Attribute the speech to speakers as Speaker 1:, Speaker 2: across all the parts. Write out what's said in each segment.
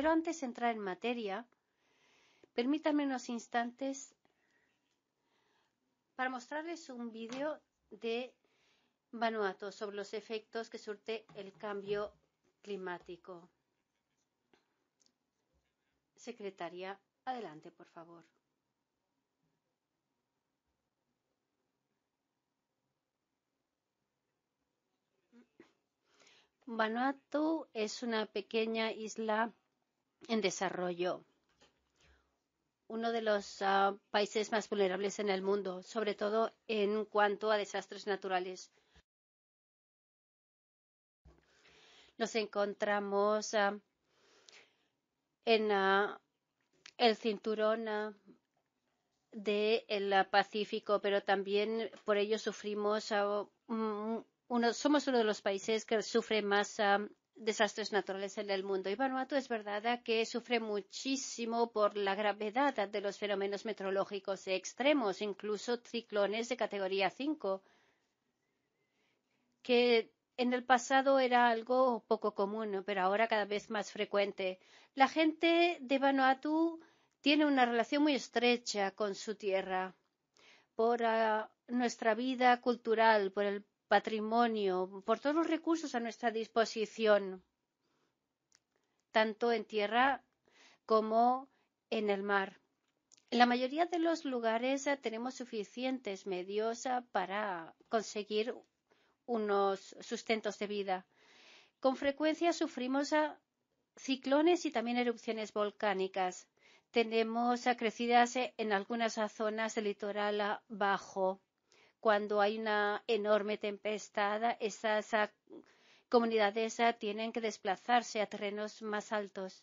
Speaker 1: Pero antes de entrar en materia, permítanme unos instantes para mostrarles un vídeo de Vanuatu sobre los efectos que surte el cambio climático. Secretaria, adelante, por favor. Vanuatu es una pequeña isla en desarrollo, uno de los ah, países más vulnerables en el mundo, sobre todo en cuanto a desastres naturales. Nos encontramos ah, en ah, el cinturón del Pacífico, pero también por ello sufrimos, somos uno de los países que sufre más desastres naturales en el mundo. Y Vanuatu es verdad que sufre muchísimo por la gravedad de los fenómenos meteorológicos extremos, incluso ciclones de categoría 5, que en el pasado era algo poco común, pero ahora cada vez más frecuente. La gente de Vanuatu tiene una relación muy estrecha con su tierra por ah, nuestra vida cultural, por el patrimonio, por todos los recursos a nuestra disposición, tanto en tierra como en el mar. En la mayoría de los lugares eh, tenemos suficientes medios eh, para conseguir unos sustentos de vida. Con frecuencia sufrimos eh, ciclones y también erupciones volcánicas. Tenemos crecidas en algunas zonas del litoral bajo cuando hay una enorme tempestad, esas ah, comunidades ah, tienen que desplazarse a terrenos más altos.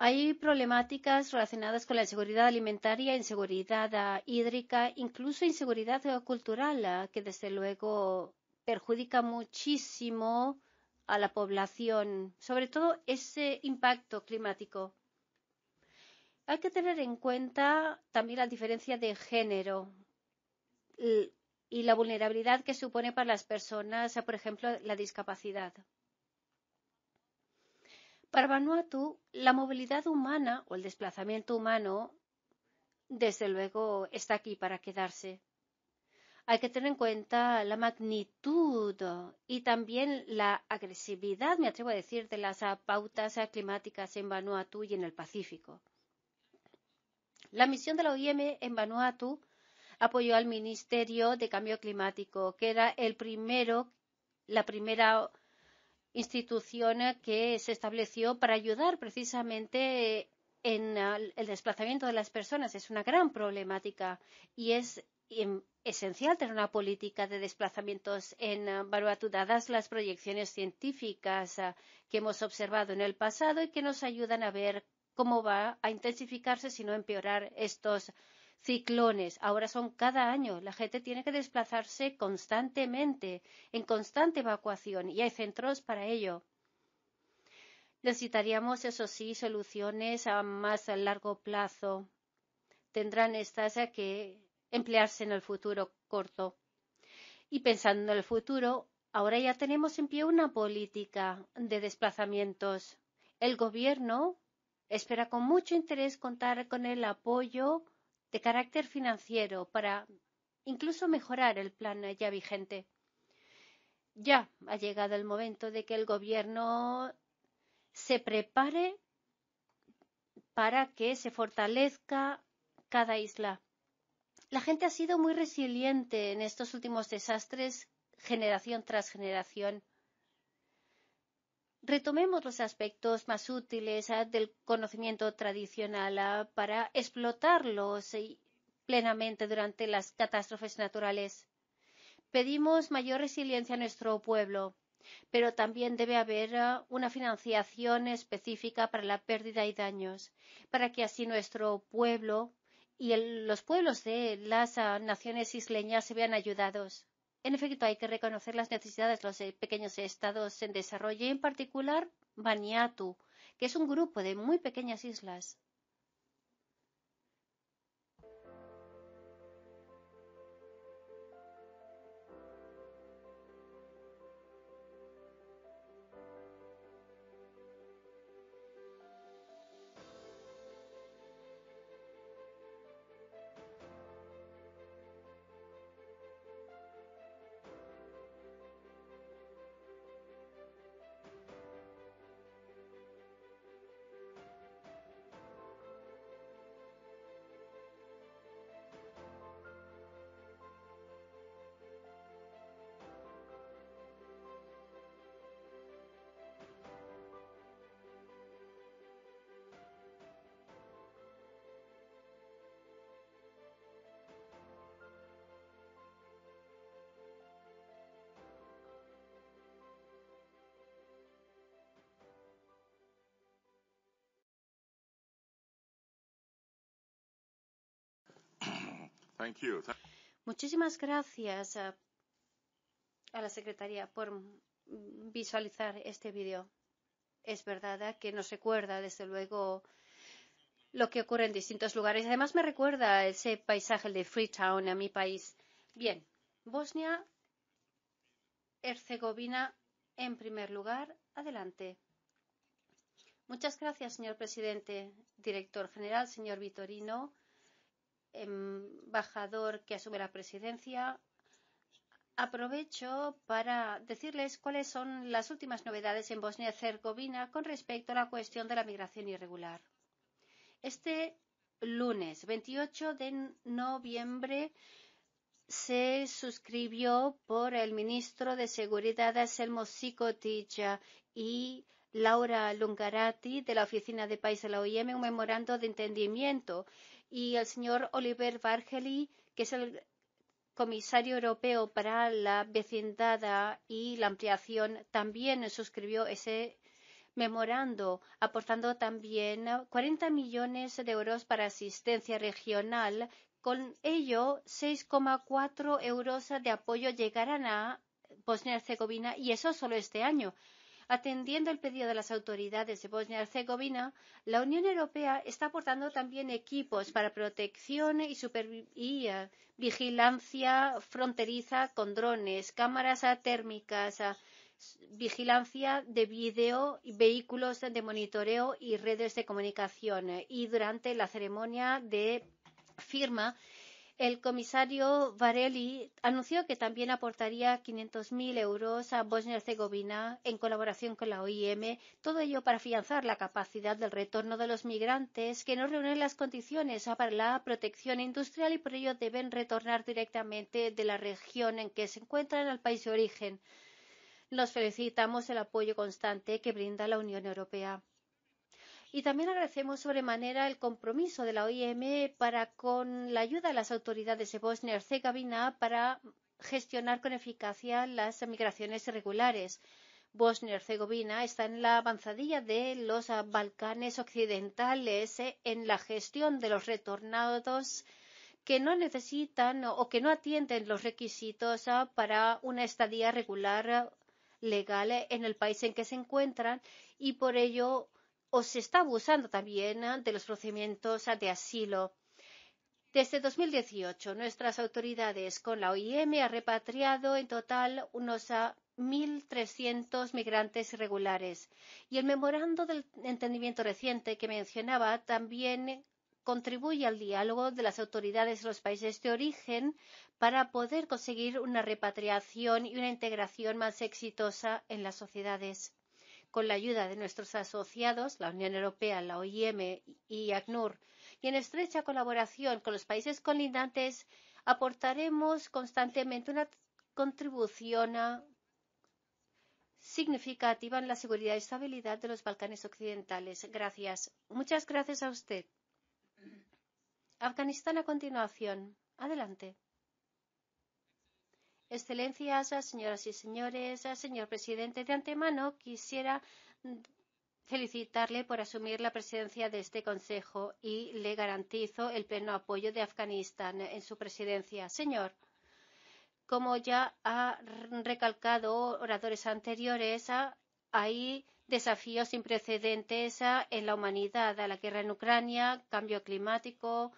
Speaker 1: Hay problemáticas relacionadas con la inseguridad alimentaria, inseguridad ah, hídrica, incluso inseguridad cultural, que desde luego perjudica muchísimo a la población, sobre todo ese impacto climático. Hay que tener en cuenta también la diferencia de género y la vulnerabilidad que supone para las personas, por ejemplo, la discapacidad. Para Vanuatu, la movilidad humana o el desplazamiento humano, desde luego, está aquí para quedarse. Hay que tener en cuenta la magnitud y también la agresividad, me atrevo a decir, de las pautas climáticas en Vanuatu y en el Pacífico. La misión de la OIM en Vanuatu apoyó al Ministerio de Cambio Climático, que era el primero, la primera institución que se estableció para ayudar precisamente en el desplazamiento de las personas. Es una gran problemática y es em, esencial tener una política de desplazamientos en ah, Vanuatu, dadas las proyecciones científicas ah, que hemos observado en el pasado y que nos ayudan a ver cómo va a intensificarse, si no empeorar estos ciclones. Ahora son cada año. La gente tiene que desplazarse constantemente, en constante evacuación, y hay centros para ello. Necesitaríamos, eso sí, soluciones a más a largo plazo. Tendrán estas que emplearse en el futuro corto. Y pensando en el futuro, ahora ya tenemos en pie una política de desplazamientos. El gobierno Espera con mucho interés contar con el apoyo de carácter financiero para incluso mejorar el plan ya vigente. Ya ha llegado el momento de que el Gobierno se prepare para que se fortalezca cada isla. La gente ha sido muy resiliente en estos últimos desastres generación tras generación retomemos los aspectos más útiles ah, del conocimiento tradicional ah, para explotarlos eh, plenamente durante las catástrofes naturales. Pedimos mayor resiliencia a nuestro pueblo, pero también debe haber ah, una financiación específica para la pérdida y daños, para que así nuestro pueblo y los pueblos de las naciones isleñas se vean ayudados. En efecto, hay que reconocer las necesidades de los eh, pequeños estados en desarrollo, en particular Vanuatu, que es un grupo de muy pequeñas islas. Muchísimas gracias a, a la Secretaría por visualizar este vídeo. Es verdad que nos recuerda, desde luego, lo que ocurre en distintos lugares. Además, me recuerda ese paisaje de Freetown a mi país. Bien, Bosnia, Herzegovina, en primer lugar, adelante. Muchas gracias, señor presidente, director general, señor Vitorino embajador que asume la presidencia, aprovecho para decirles cuáles son las últimas novedades en Bosnia-Herzegovina con respecto a la cuestión de la migración irregular. Este lunes 28 de noviembre se suscribió por el ministro de Seguridad Selmo Sikotic y Laura Lungarati de la Oficina de País de la OIM un memorando de entendimiento y el señor Oliver Vargely, que es el comisario europeo para la vecindad y la ampliación, también suscribió ese memorando, aportando también 40 millones de euros para asistencia regional. Con ello, 6,4 euros de apoyo llegarán a Bosnia-Herzegovina y eso solo este año. Atendiendo el pedido de las autoridades de Bosnia-Herzegovina, y la Unión Europea está aportando también equipos para protección y, eh, vigilancia fronteriza con drones, cámaras térmicas, eh, vigilancia de vídeo, vehículos de monitoreo y redes de comunicación. Y durante la ceremonia de firma el comisario Varelli anunció que también aportaría 500.000 euros a Bosnia-Herzegovina y en colaboración con la OIM, todo ello para afianzar la capacidad del retorno de los migrantes que no reúnen las condiciones para la protección industrial y por ello deben retornar directamente de la región en que se encuentran al país de origen. Nos felicitamos el apoyo constante que brinda la Unión Europea. Y también agradecemos sobremanera el compromiso de la OIM para con la ayuda de las autoridades de Bosnia-Herzegovina para gestionar con eficacia las migraciones irregulares. Bosnia-Herzegovina está en la avanzadilla de los Balcanes occidentales eh, en la gestión de los retornados que no necesitan o que no atienden los requisitos ah, para una estadía regular ah, legal eh, en el país en que se encuentran y por ello o se está abusando también ah, de los procedimientos ah, de asilo. Desde 2018, nuestras autoridades con la OIM han repatriado en total unos 1.300 ah, migrantes irregulares. Y el memorando del entendimiento reciente que mencionaba también contribuye al diálogo de las autoridades de los países de origen para poder conseguir una repatriación y una integración más exitosa en las sociedades con la ayuda de nuestros asociados, la Unión Europea, la OIM y ACNUR, y en estrecha colaboración con los países colindantes, aportaremos constantemente una contribución significativa en la seguridad y estabilidad de los Balcanes Occidentales. Gracias. Muchas gracias a usted. Afganistán a continuación. Adelante. Excelencias, señoras y señores, señor presidente, de antemano quisiera mm, felicitarle por asumir la presidencia de este Consejo y le garantizo el pleno apoyo de Afganistán en su presidencia. Señor, como ya ha recalcado oradores anteriores, hay desafíos sin precedentes en la humanidad, la guerra en Ucrania, cambio climático,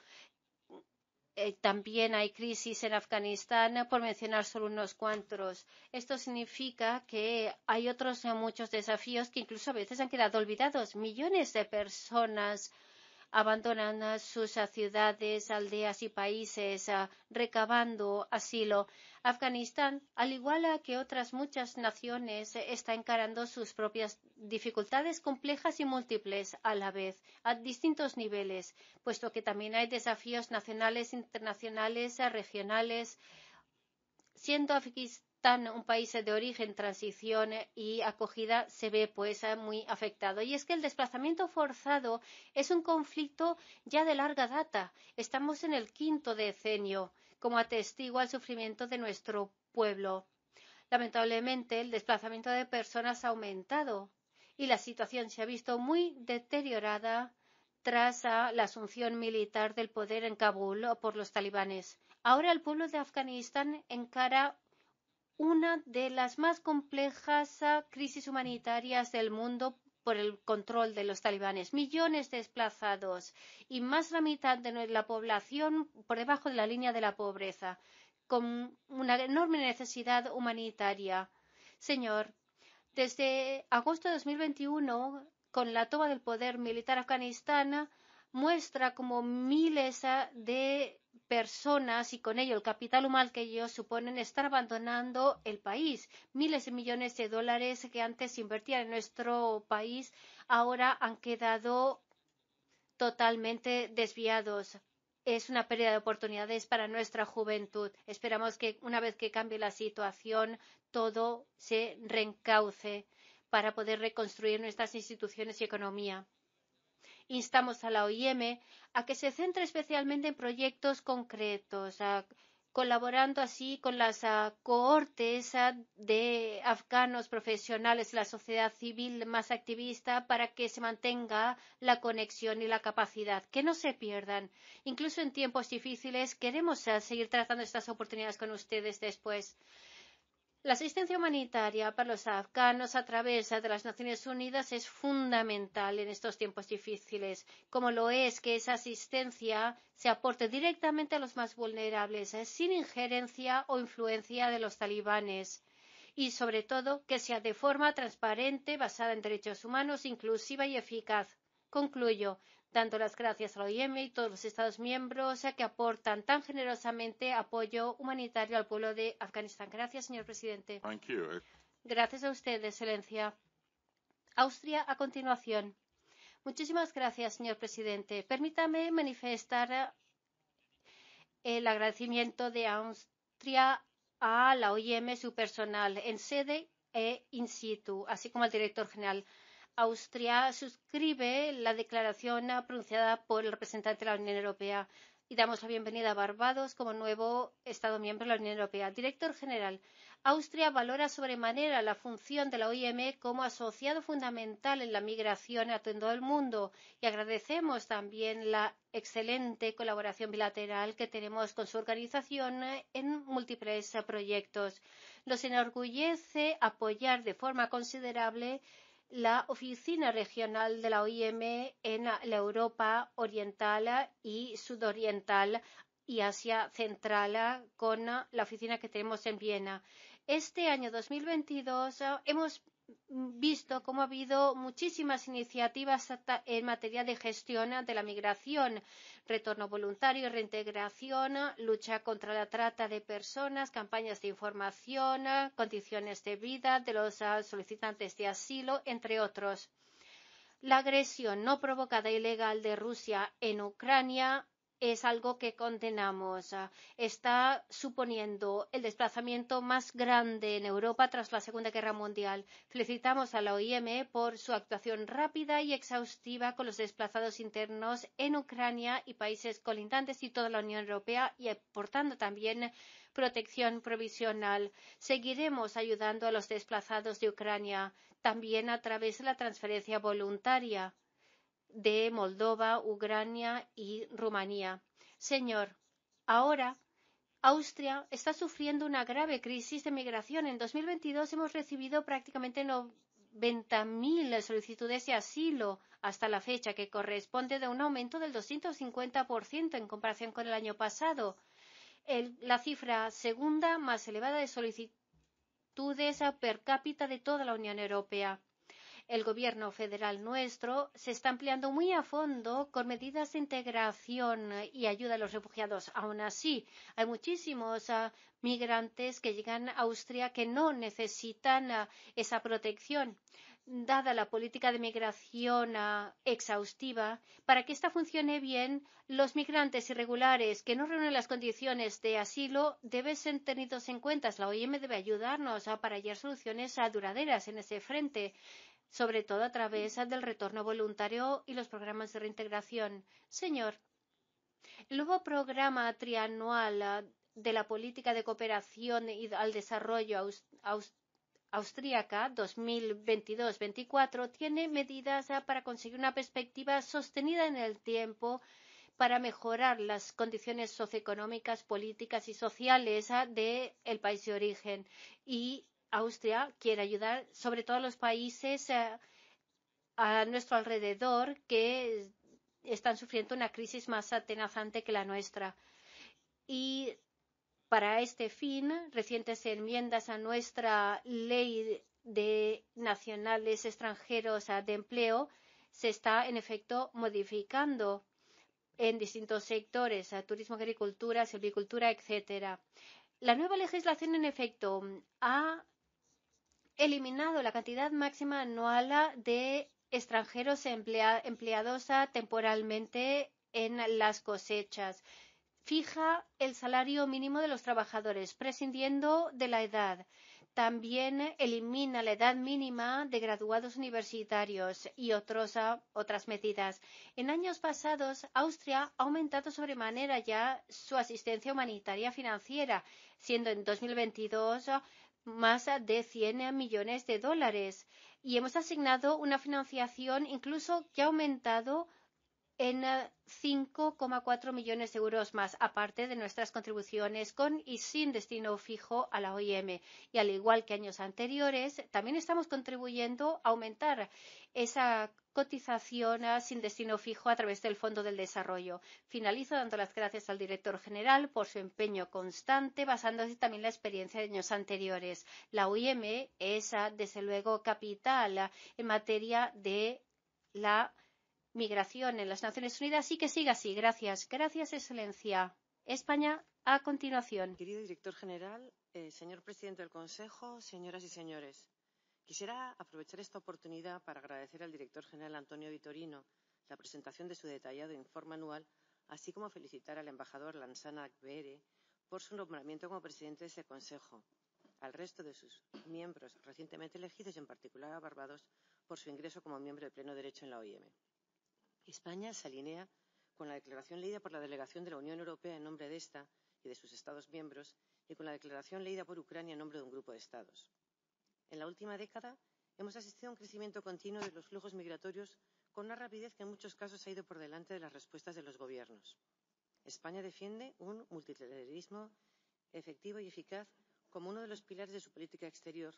Speaker 1: eh, también hay crisis en Afganistán, eh, por mencionar solo unos cuantos. Esto significa que hay otros eh, muchos desafíos que incluso a veces han quedado olvidados. Millones de personas abandonan sus ah, ciudades, aldeas y países, ah, recabando asilo. Afganistán, al igual que otras muchas naciones, está encarando sus propias dificultades complejas y múltiples a la vez, a distintos niveles, puesto que también hay desafíos nacionales, internacionales, regionales, siendo Afganistán tan un país de origen, transición eh, y acogida se ve pues ah, muy afectado. Y es que el desplazamiento forzado es un conflicto ya de larga data. Estamos en el quinto decenio, como atestigua al sufrimiento de nuestro pueblo. Lamentablemente, el desplazamiento de personas ha aumentado y la situación se ha visto muy deteriorada tras ah, la asunción militar del poder en Kabul por los talibanes. Ahora el pueblo de Afganistán encara una de las más complejas ah, crisis humanitarias del mundo por el control de los talibanes, millones de desplazados y más de la mitad de la población por debajo de la línea de la pobreza, con una enorme necesidad humanitaria. Señor, desde agosto de 2021, con la toma del poder militar afganistán, muestra como miles ah, de personas y con ello el capital humano que ellos suponen están abandonando el país. Miles de millones de dólares que antes se invertían en nuestro país ahora han quedado totalmente desviados. Es una pérdida de oportunidades para nuestra juventud. Esperamos que una vez que cambie la situación, todo se reencauce para poder reconstruir nuestras instituciones y economía. Instamos a la OIM a que se centre especialmente en proyectos concretos, colaborando así con las cohortes de afganos profesionales, la sociedad civil más activista, para que se mantenga la conexión y la capacidad, que no se pierdan. Incluso en tiempos difíciles queremos seguir tratando estas oportunidades con ustedes después. La asistencia humanitaria para los afganos a través de las Naciones Unidas es fundamental en estos tiempos difíciles, como lo es que esa asistencia se aporte directamente a los más vulnerables, eh, sin injerencia o influencia de los talibanes y, sobre todo, que sea de forma transparente, basada en derechos humanos, inclusiva y eficaz. Concluyo dando las gracias a la OIM y todos los Estados miembros que aportan tan generosamente apoyo humanitario al pueblo de Afganistán. Gracias, señor presidente. Gracias a usted, Excelencia. Austria, a continuación. Muchísimas gracias, señor presidente. Permítame manifestar eh, el agradecimiento de Austria a la OIM, su personal en sede e in situ, así como al director general. Austria suscribe la declaración pronunciada por el representante de la Unión Europea y damos la bienvenida a Barbados como nuevo Estado miembro de la Unión Europea. Director General, Austria valora sobremanera la función de la OIM como asociado fundamental en la migración a todo el mundo y agradecemos también la excelente colaboración bilateral que tenemos con su organización en múltiples proyectos. Nos enorgullece apoyar de forma considerable la oficina regional de la OIM en la Europa Oriental y Sudoriental y Asia Central con la oficina que tenemos en Viena. Este año 2022 hemos visto cómo ha habido muchísimas iniciativas en materia de gestión de la migración, retorno voluntario, reintegración, lucha contra la trata de personas, campañas de información, condiciones de vida de los ah, solicitantes de asilo, entre otros. La agresión no provocada ilegal de Rusia en Ucrania es algo que condenamos. Está suponiendo el desplazamiento más grande en Europa tras la Segunda Guerra Mundial. Felicitamos a la OIM por su actuación rápida y exhaustiva con los desplazados internos en Ucrania y países colindantes y toda la Unión Europea y aportando eh, también protección provisional. Seguiremos ayudando a los desplazados de Ucrania también a través de la transferencia voluntaria de Moldova, Ucrania y Rumanía. Señor, ahora Austria está sufriendo una grave crisis de migración. En 2022 hemos recibido prácticamente 90.000 solicitudes de asilo hasta la fecha, que corresponde a un aumento del 250% en comparación con el año pasado. la cifra segunda más elevada de solicitudes per cápita de toda la Unión Europea. El gobierno federal nuestro se está ampliando muy a fondo con medidas de integración y ayuda a los refugiados. Aún así, hay muchísimos ah, migrantes que llegan a Austria que no necesitan ah, esa protección. Dada la política de migración ah, exhaustiva, para que esta funcione bien, los migrantes irregulares que no reúnen las condiciones de asilo deben ser tenidos en cuenta. La OIM debe ayudarnos a para hallar soluciones duraderas en ese frente sobre todo a través del retorno voluntario y los programas de reintegración. Señor, el nuevo programa trianual ah, de la política de cooperación y al desarrollo austríaca 2022-24 tiene medidas ah, para conseguir una perspectiva sostenida en el tiempo para mejorar las condiciones socioeconómicas, políticas y sociales ah, del país de origen y Austria quiere ayudar sobre todo a los países eh, a, nuestro alrededor que están sufriendo una crisis más atenazante que la nuestra. Y para este fin, recientes enmiendas a nuestra ley de nacionales extranjeros eh, de empleo se está, en efecto, modificando en distintos sectores, eh, turismo, agricultura, silvicultura, etcétera. La nueva legislación, en efecto, ha eliminado la cantidad máxima anual de extranjeros empleados temporalmente en las cosechas. Fija el salario mínimo de los trabajadores, prescindiendo de la edad. También elimina la edad mínima de graduados universitarios y otras medidas. En años pasados, Austria ha aumentado sobremanera ya su asistencia humanitaria financiera, siendo en 2022 más de cien millones de dólares y hemos asignado una financiación incluso que ha aumentado en 5,4 eh, millones de euros más, aparte de nuestras contribuciones con y sin destino fijo a la OIM. Y al igual que años anteriores, también estamos contribuyendo a aumentar esa cotización eh, sin destino fijo a través del Fondo del Desarrollo. Finalizo dando las gracias al director general por su empeño constante, basándose también en la experiencia de años anteriores. La OIM es, eh, desde luego, capital en materia de la migración en las Naciones Unidas y que siga así. Gracias. Gracias, Excelencia. España, a continuación. Querido director general,
Speaker 2: eh, señor presidente del Consejo, señoras y señores, quisiera aprovechar esta oportunidad para agradecer al director general Antonio Vitorino la presentación de su detallado informe anual, así como felicitar al embajador Lanzana Akbere por su nombramiento como presidente de ese Consejo, al resto de sus miembros recientemente elegidos y en particular a Barbados por su ingreso como miembro de pleno derecho en la OIM. España se alinea con la declaración leída por la delegación de la Unión Europea en nombre de esta y de sus Estados miembros y con la declaración leída por Ucrania en nombre de un grupo de Estados. En la última década hemos asistido a un crecimiento continuo de los flujos migratorios con una rapidez que en muchos casos ha ido por delante de las respuestas de los gobiernos. España defiende un multilateralismo efectivo y eficaz como uno de los pilares de su política exterior,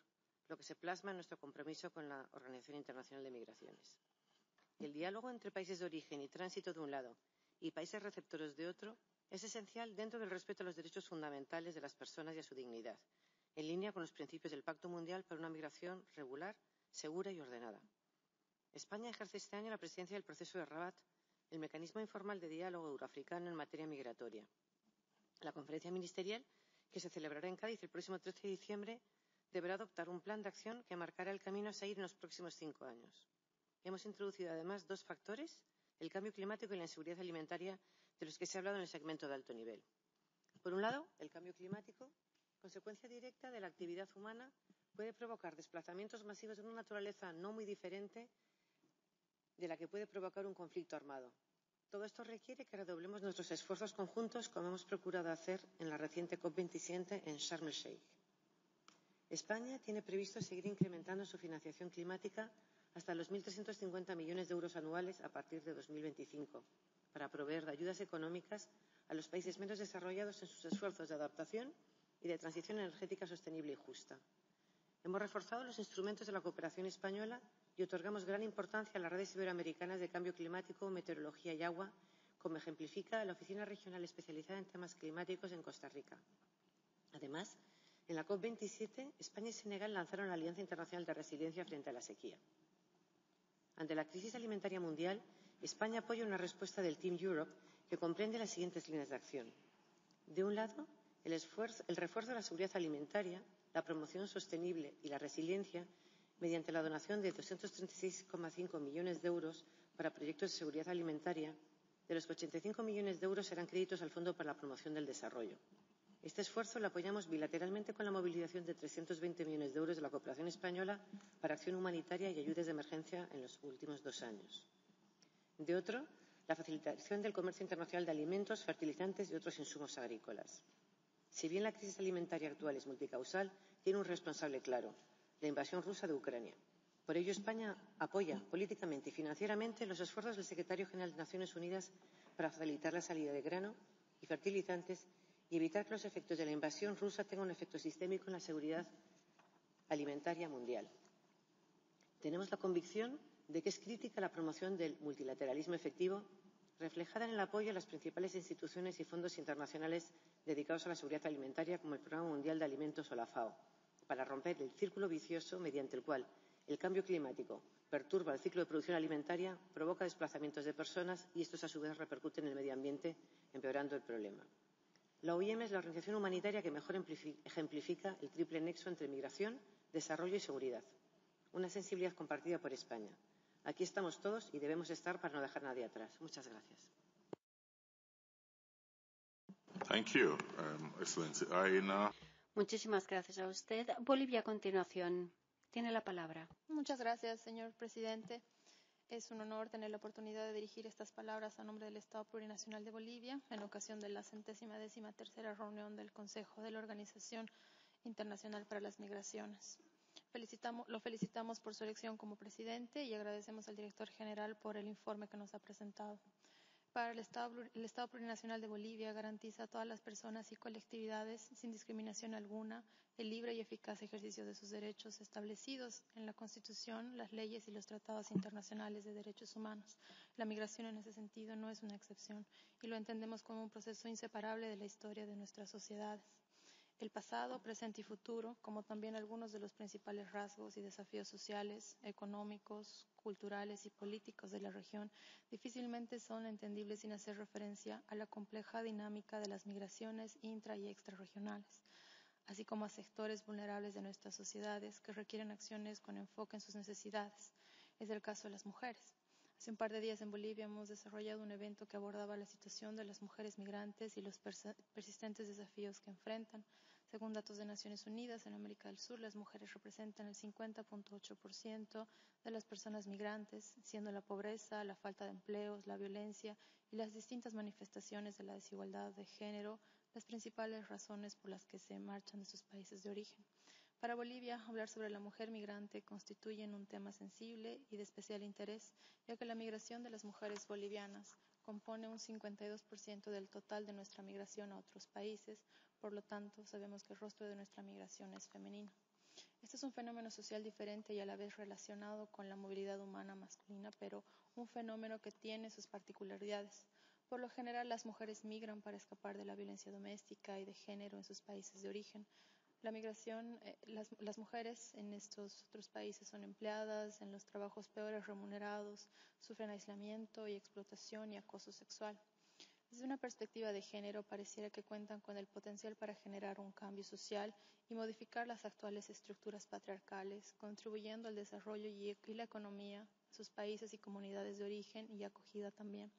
Speaker 2: lo que se plasma en nuestro compromiso con la Organización Internacional de Migraciones. El diálogo entre países de origen y tránsito de un lado y países receptores de otro es esencial dentro del respeto a los derechos fundamentales de las personas y a su dignidad, en línea con los principios del Pacto Mundial para una migración regular, segura y ordenada. España ejerce este año la presidencia del proceso de Rabat, el mecanismo informal de diálogo euroafricano en materia migratoria. La conferencia ministerial, que se celebrará en Cádiz el próximo 13 de diciembre, deberá adoptar un plan de acción que marcará el camino a seguir en los próximos cinco años hemos introducido además dos factores, el cambio climático y la inseguridad alimentaria, de los que se ha hablado en el segmento de alto nivel. Por un lado, el cambio climático, consecuencia directa de la actividad humana, puede provocar desplazamientos masivos de una naturaleza no muy diferente de la que puede provocar un conflicto armado. Todo esto requiere que redoblemos nuestros esfuerzos conjuntos, como hemos procurado hacer en la reciente COP27 en Sharm el Sheikh. España tiene previsto seguir incrementando su financiación climática hasta los 1.350 millones de euros anuales a partir de 2025 para proveer de ayudas económicas a los países menos desarrollados en sus esfuerzos de adaptación y de transición energética sostenible y justa. Hemos reforzado los instrumentos de la cooperación española y otorgamos gran importancia a las redes iberoamericanas de cambio climático, meteorología y agua, como ejemplifica la Oficina Regional Especializada en Temas Climáticos en Costa Rica. Además, en la COP27, España y Senegal lanzaron la Alianza Internacional de Resiliencia frente a la Sequía. Ante la crisis alimentaria mundial, España apoya una respuesta del Team Europe que comprende las siguientes líneas de acción. De un lado, el, refuerzo de la seguridad alimentaria, la promoción sostenible y la resiliencia mediante la donación de 236,5 millones de euros para proyectos de seguridad alimentaria, de los 85 millones de euros serán créditos al Fondo para la Promoción del Desarrollo. Este esfuerzo lo apoyamos bilateralmente con la movilización de 320 millones de euros de la cooperación española para acción humanitaria y ayudas de emergencia en los últimos dos años. De otro, la facilitación del comercio internacional de alimentos, fertilizantes y otros insumos agrícolas. Si bien la crisis alimentaria actual es multicausal, tiene un responsable claro, la invasión rusa de Ucrania. Por ello, España apoya políticamente y financieramente los esfuerzos del secretario general de Naciones Unidas para facilitar la salida de grano y fertilizantes y evitar que los efectos de la invasión rusa tengan un efecto sistémico en la seguridad alimentaria mundial. Tenemos la convicción de que es crítica la promoción del multilateralismo efectivo reflejada en el apoyo a las principales instituciones y fondos internacionales dedicados a la seguridad alimentaria, como el Programa Mundial de Alimentos o la FAO, para romper el círculo vicioso mediante el cual el cambio climático perturba el ciclo de producción alimentaria, provoca desplazamientos de personas y estos a su vez repercuten en el medio ambiente, empeorando el problema. La OIM es la organización humanitaria que mejor ejemplifica el triple nexo entre migración, desarrollo y seguridad. Una sensibilidad compartida por España. Aquí estamos todos y debemos estar para no dejar nadie atrás. Muchas gracias. Um,
Speaker 1: Muchísimas gracias a usted. Bolivia, a continuación, tiene la palabra.
Speaker 3: Muchas gracias, señor presidente. Es un honor tener la oportunidad de dirigir estas palabras a nombre del Estado Plurinacional de Bolivia en ocasión de la centésima décima tercera reunión del Consejo de la Organización Internacional para las Migraciones. lo felicitamos por su elección como presidente y agradecemos al director general por el informe que nos ha presentado para el Estado, el Estado Plurinacional de Bolivia garantiza a todas las personas y colectividades, sin discriminación alguna, el libre y eficaz ejercicio de sus derechos establecidos en la Constitución, las leyes y los tratados internacionales de derechos humanos. La migración en ese sentido no es una excepción y lo entendemos como un proceso inseparable de la historia de nuestras sociedades el pasado, presente y futuro, como también algunos de los principales rasgos y desafíos sociales, económicos, culturales y políticos de la región, difícilmente son entendibles sin hacer referencia a la compleja dinámica de las migraciones intra y extrarregionales así como a sectores vulnerables de nuestras sociedades que requieren acciones con enfoque en sus necesidades. Es el caso de las mujeres. Hace un par de días en Bolivia hemos desarrollado un evento que abordaba la situación de las mujeres migrantes y los persistentes desafíos que enfrentan, según datos de Naciones Unidas, en América del Sur las mujeres representan el 50.8% de las personas migrantes, siendo la pobreza, la falta de empleos, la violencia y las distintas manifestaciones de la desigualdad de género las principales razones por las que se marchan de sus países de origen. Para Bolivia, hablar sobre la mujer migrante constituye un tema sensible y de especial interés, ya que la migración de las mujeres bolivianas compone un 52% del total de nuestra migración a otros países, por lo tanto, sabemos que el rostro de nuestra migración es femenino. Este es un fenómeno social diferente y a la vez relacionado con la movilidad humana masculina, pero un fenómeno que tiene sus particularidades. Por lo general, las mujeres migran para escapar de la violencia doméstica y de género en sus países de origen. La migración, eh, las, mujeres en estos otros países son empleadas en los trabajos peores remunerados, sufren aislamiento y explotación y acoso sexual. Desde una perspectiva de género, pareciera que cuentan con el potencial para generar un cambio social y modificar las actuales estructuras patriarcales, contribuyendo al desarrollo y la economía de sus países y comunidades de origen y acogida también.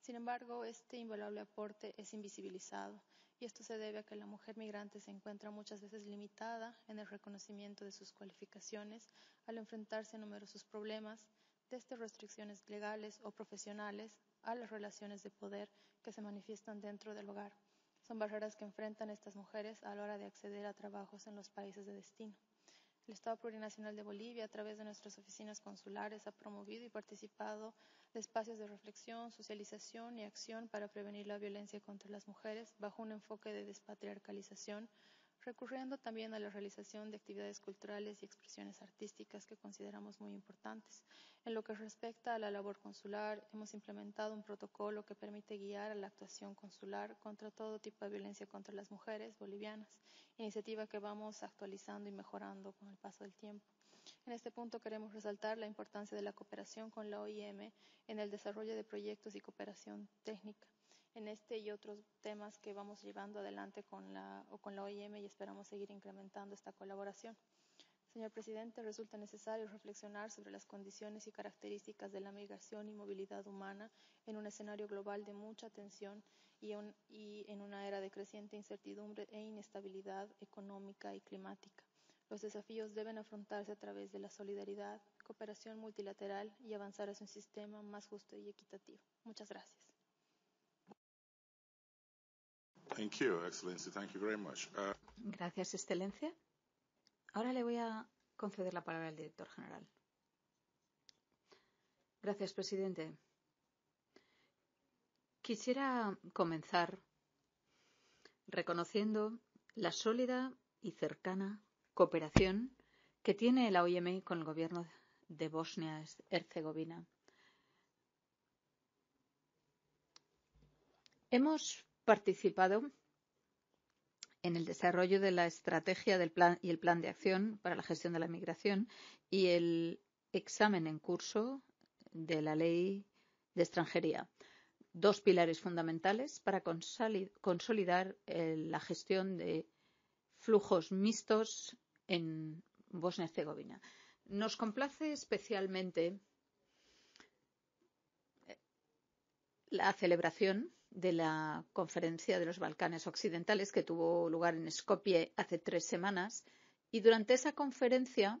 Speaker 3: Sin embargo, este invaluable aporte es invisibilizado, y esto se debe a que la mujer migrante se encuentra muchas veces limitada en el reconocimiento de sus cualificaciones al enfrentarse a numerosos problemas, desde restricciones legales o profesionales a las relaciones de poder que se manifiestan dentro del hogar. Son barreras que enfrentan estas mujeres a la hora de acceder a trabajos en los países de destino. El Estado Plurinacional de Bolivia, a través de nuestras oficinas consulares, ha promovido y participado de espacios de reflexión, socialización y acción para prevenir la violencia contra las mujeres bajo un enfoque de despatriarcalización, recurriendo también a la realización de actividades culturales y expresiones artísticas que consideramos muy importantes. En lo que respecta a la labor consular, hemos implementado un protocolo que permite guiar a la actuación consular contra todo tipo de violencia contra las mujeres bolivianas, iniciativa que vamos actualizando y mejorando con el paso del tiempo. En este punto queremos resaltar la importancia de la cooperación con la OIM en el desarrollo de proyectos y cooperación técnica en este y otros temas que vamos llevando adelante con la, OIM y esperamos seguir incrementando esta colaboración. Señor presidente, resulta necesario reflexionar sobre las condiciones y características de la migración y movilidad humana en un escenario global de mucha tensión y, en una era de creciente incertidumbre e inestabilidad económica y climática. Los desafíos deben afrontarse a través de la solidaridad, cooperación multilateral y avanzar hacia un sistema más justo y equitativo. Muchas gracias.
Speaker 4: Uh,
Speaker 5: Gracias, Excelencia. Ahora le voy a conceder la palabra al director general. Gracias, presidente. Quisiera comenzar reconociendo la sólida y cercana cooperación que tiene la OIM con el gobierno de Bosnia-Herzegovina. Hemos participado en el desarrollo de la estrategia del plan y el plan de acción para la gestión de la migración y el examen en curso de la ley de extranjería. Dos pilares fundamentales para consolidar eh, la gestión de flujos mixtos en Bosnia-Herzegovina. y Nos complace especialmente eh, la celebración de la Conferencia de los Balcanes Occidentales que tuvo lugar en Skopje hace tres semanas. Y durante esa conferencia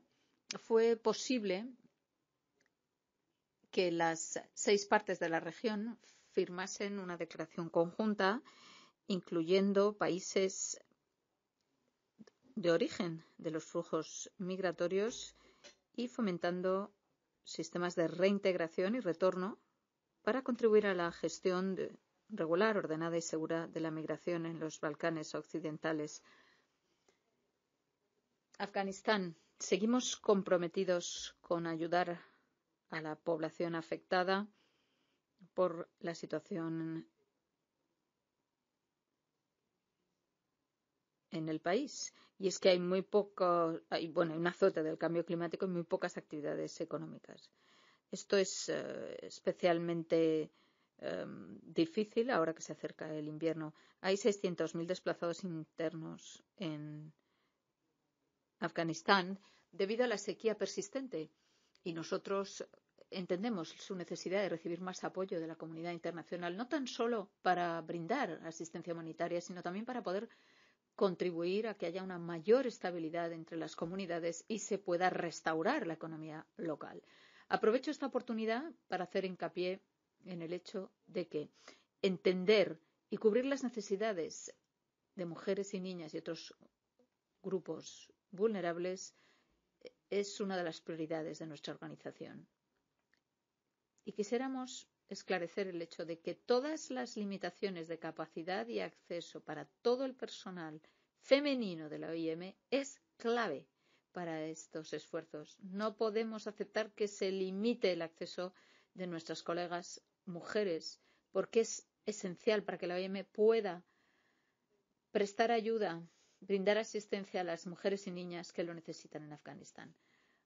Speaker 5: fue posible que las seis partes de la región firmasen una declaración conjunta, incluyendo países de origen de los flujos migratorios y fomentando sistemas de reintegración y retorno para contribuir a la gestión de regular, ordenada y segura de la migración en los Balcanes occidentales. Afganistán. Seguimos comprometidos con ayudar a la población afectada por la situación en el país. Y es que hay muy poco, hay, bueno, hay una del cambio climático y muy pocas actividades económicas. Esto es eh, especialmente Em, difícil ahora que se acerca el invierno. Hay 600.000 desplazados internos en Afganistán debido a la sequía persistente y nosotros entendemos su necesidad de recibir más apoyo de la comunidad internacional, no tan solo para brindar asistencia humanitaria, sino también para poder contribuir a que haya una mayor estabilidad entre las comunidades y se pueda restaurar la economía local. Aprovecho esta oportunidad para hacer hincapié en el hecho de que entender y cubrir las necesidades de mujeres y niñas y otros grupos vulnerables eh, es una de las prioridades de nuestra organización. Y quisiéramos esclarecer el hecho de que todas las limitaciones de capacidad y acceso para todo el personal femenino de la OIM es clave para estos esfuerzos. No podemos aceptar que se limite el acceso de nuestras colegas mujeres, porque es esencial para que la OIM pueda prestar ayuda, brindar asistencia a las mujeres y niñas que lo necesitan en Afganistán.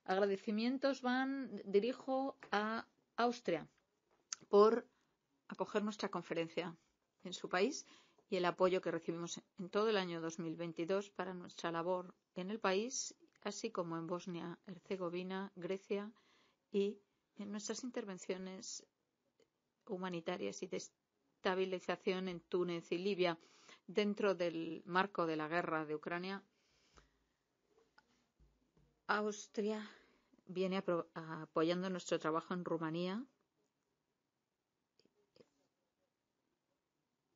Speaker 5: Agradecimientos van, dirijo a Austria por acoger nuestra conferencia en su país y el apoyo que recibimos en todo el año 2022 para nuestra labor en el país, así como en Bosnia, Herzegovina, Grecia y en nuestras intervenciones humanitarias y de estabilización en Túnez y Libia dentro del marco de la guerra de Ucrania, Austria viene apoyando nuestro trabajo en Rumanía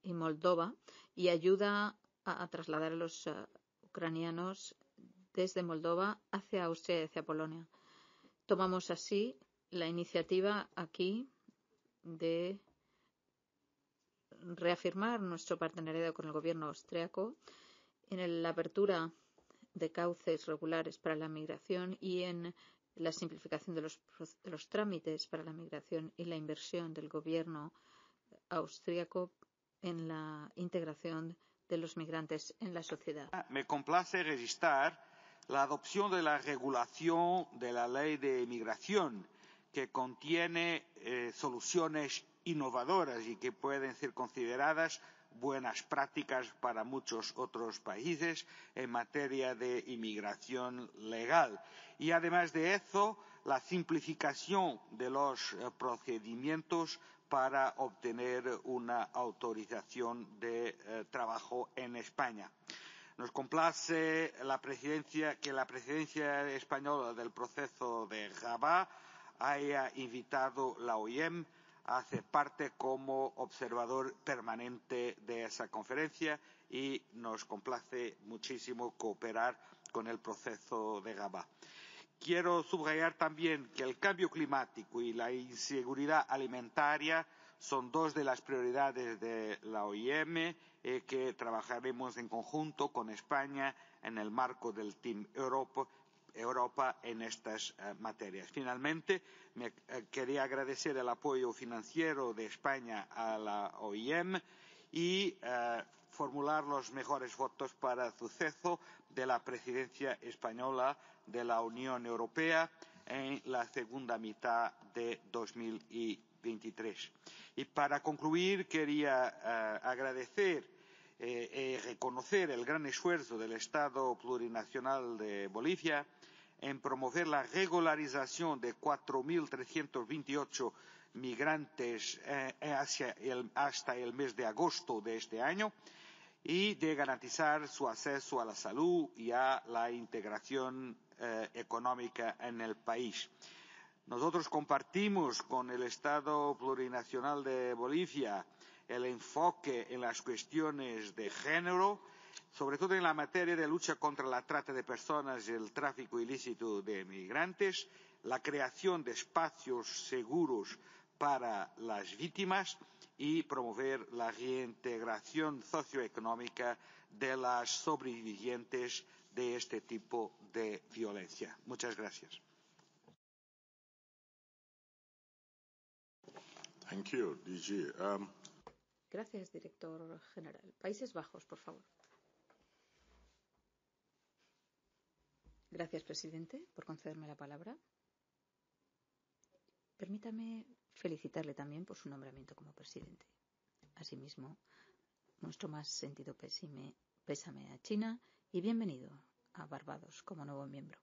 Speaker 5: y Moldova y ayuda a, trasladar a los eh, ucranianos desde Moldova hacia Austria y hacia Polonia. Tomamos así la iniciativa aquí de reafirmar nuestro partenariado con el gobierno austriaco en la apertura de cauces regulares para la migración y en la simplificación de los, trámites para la migración y la inversión del gobierno austriaco en la integración de los migrantes en la sociedad.
Speaker 6: Me complace registrar la adopción de la regulación de la ley de migración que contiene eh, soluciones innovadoras y que pueden ser consideradas buenas prácticas para muchos otros países en materia de inmigración legal. Y además de eso, la simplificación de los eh, procedimientos para obtener una autorización de eh, trabajo en España. Nos complace la presidencia, que la presidencia española del proceso de Rabat haya invitado la OIM a hacer parte como observador permanente de esa conferencia y nos complace muchísimo cooperar con el proceso de GABA. Quiero subrayar también que el cambio climático y la inseguridad alimentaria son dos de las prioridades de la OIM eh, que trabajaremos en conjunto con España en el marco del Team Europe Europa en estas eh, materias. Finalmente, eh, quería agradecer el apoyo financiero de España a la OIM y eh, formular los mejores votos para el suceso de la presidencia española de la Unión Europea en la segunda mitad de 2023. Y para concluir, quería agradecer y reconocer el gran esfuerzo del Estado plurinacional de Bolivia en promover la regularización de 4.328 migrantes eh, eh, hasta el mes de agosto de este año y de garantizar su acceso a la salud y a la integración eh, económica en el país. Nosotros compartimos con el Estado Plurinacional de Bolivia el enfoque en las cuestiones de género, sobre todo en la materia de lucha contra la trata de personas y el tráfico ilícito de migrantes, la creación de espacios seguros para las víctimas y promover la reintegración socioeconómica de las sobrevivientes de este tipo de violencia. Muchas gracias.
Speaker 2: Um,
Speaker 5: gracias, director general. Países Bajos, por favor. Gracias, presidente, por concederme la palabra. Permítame felicitarle también por su nombramiento como presidente. Asimismo, nuestro más sentido pésame a China y bienvenido a Barbados como nuevo miembro.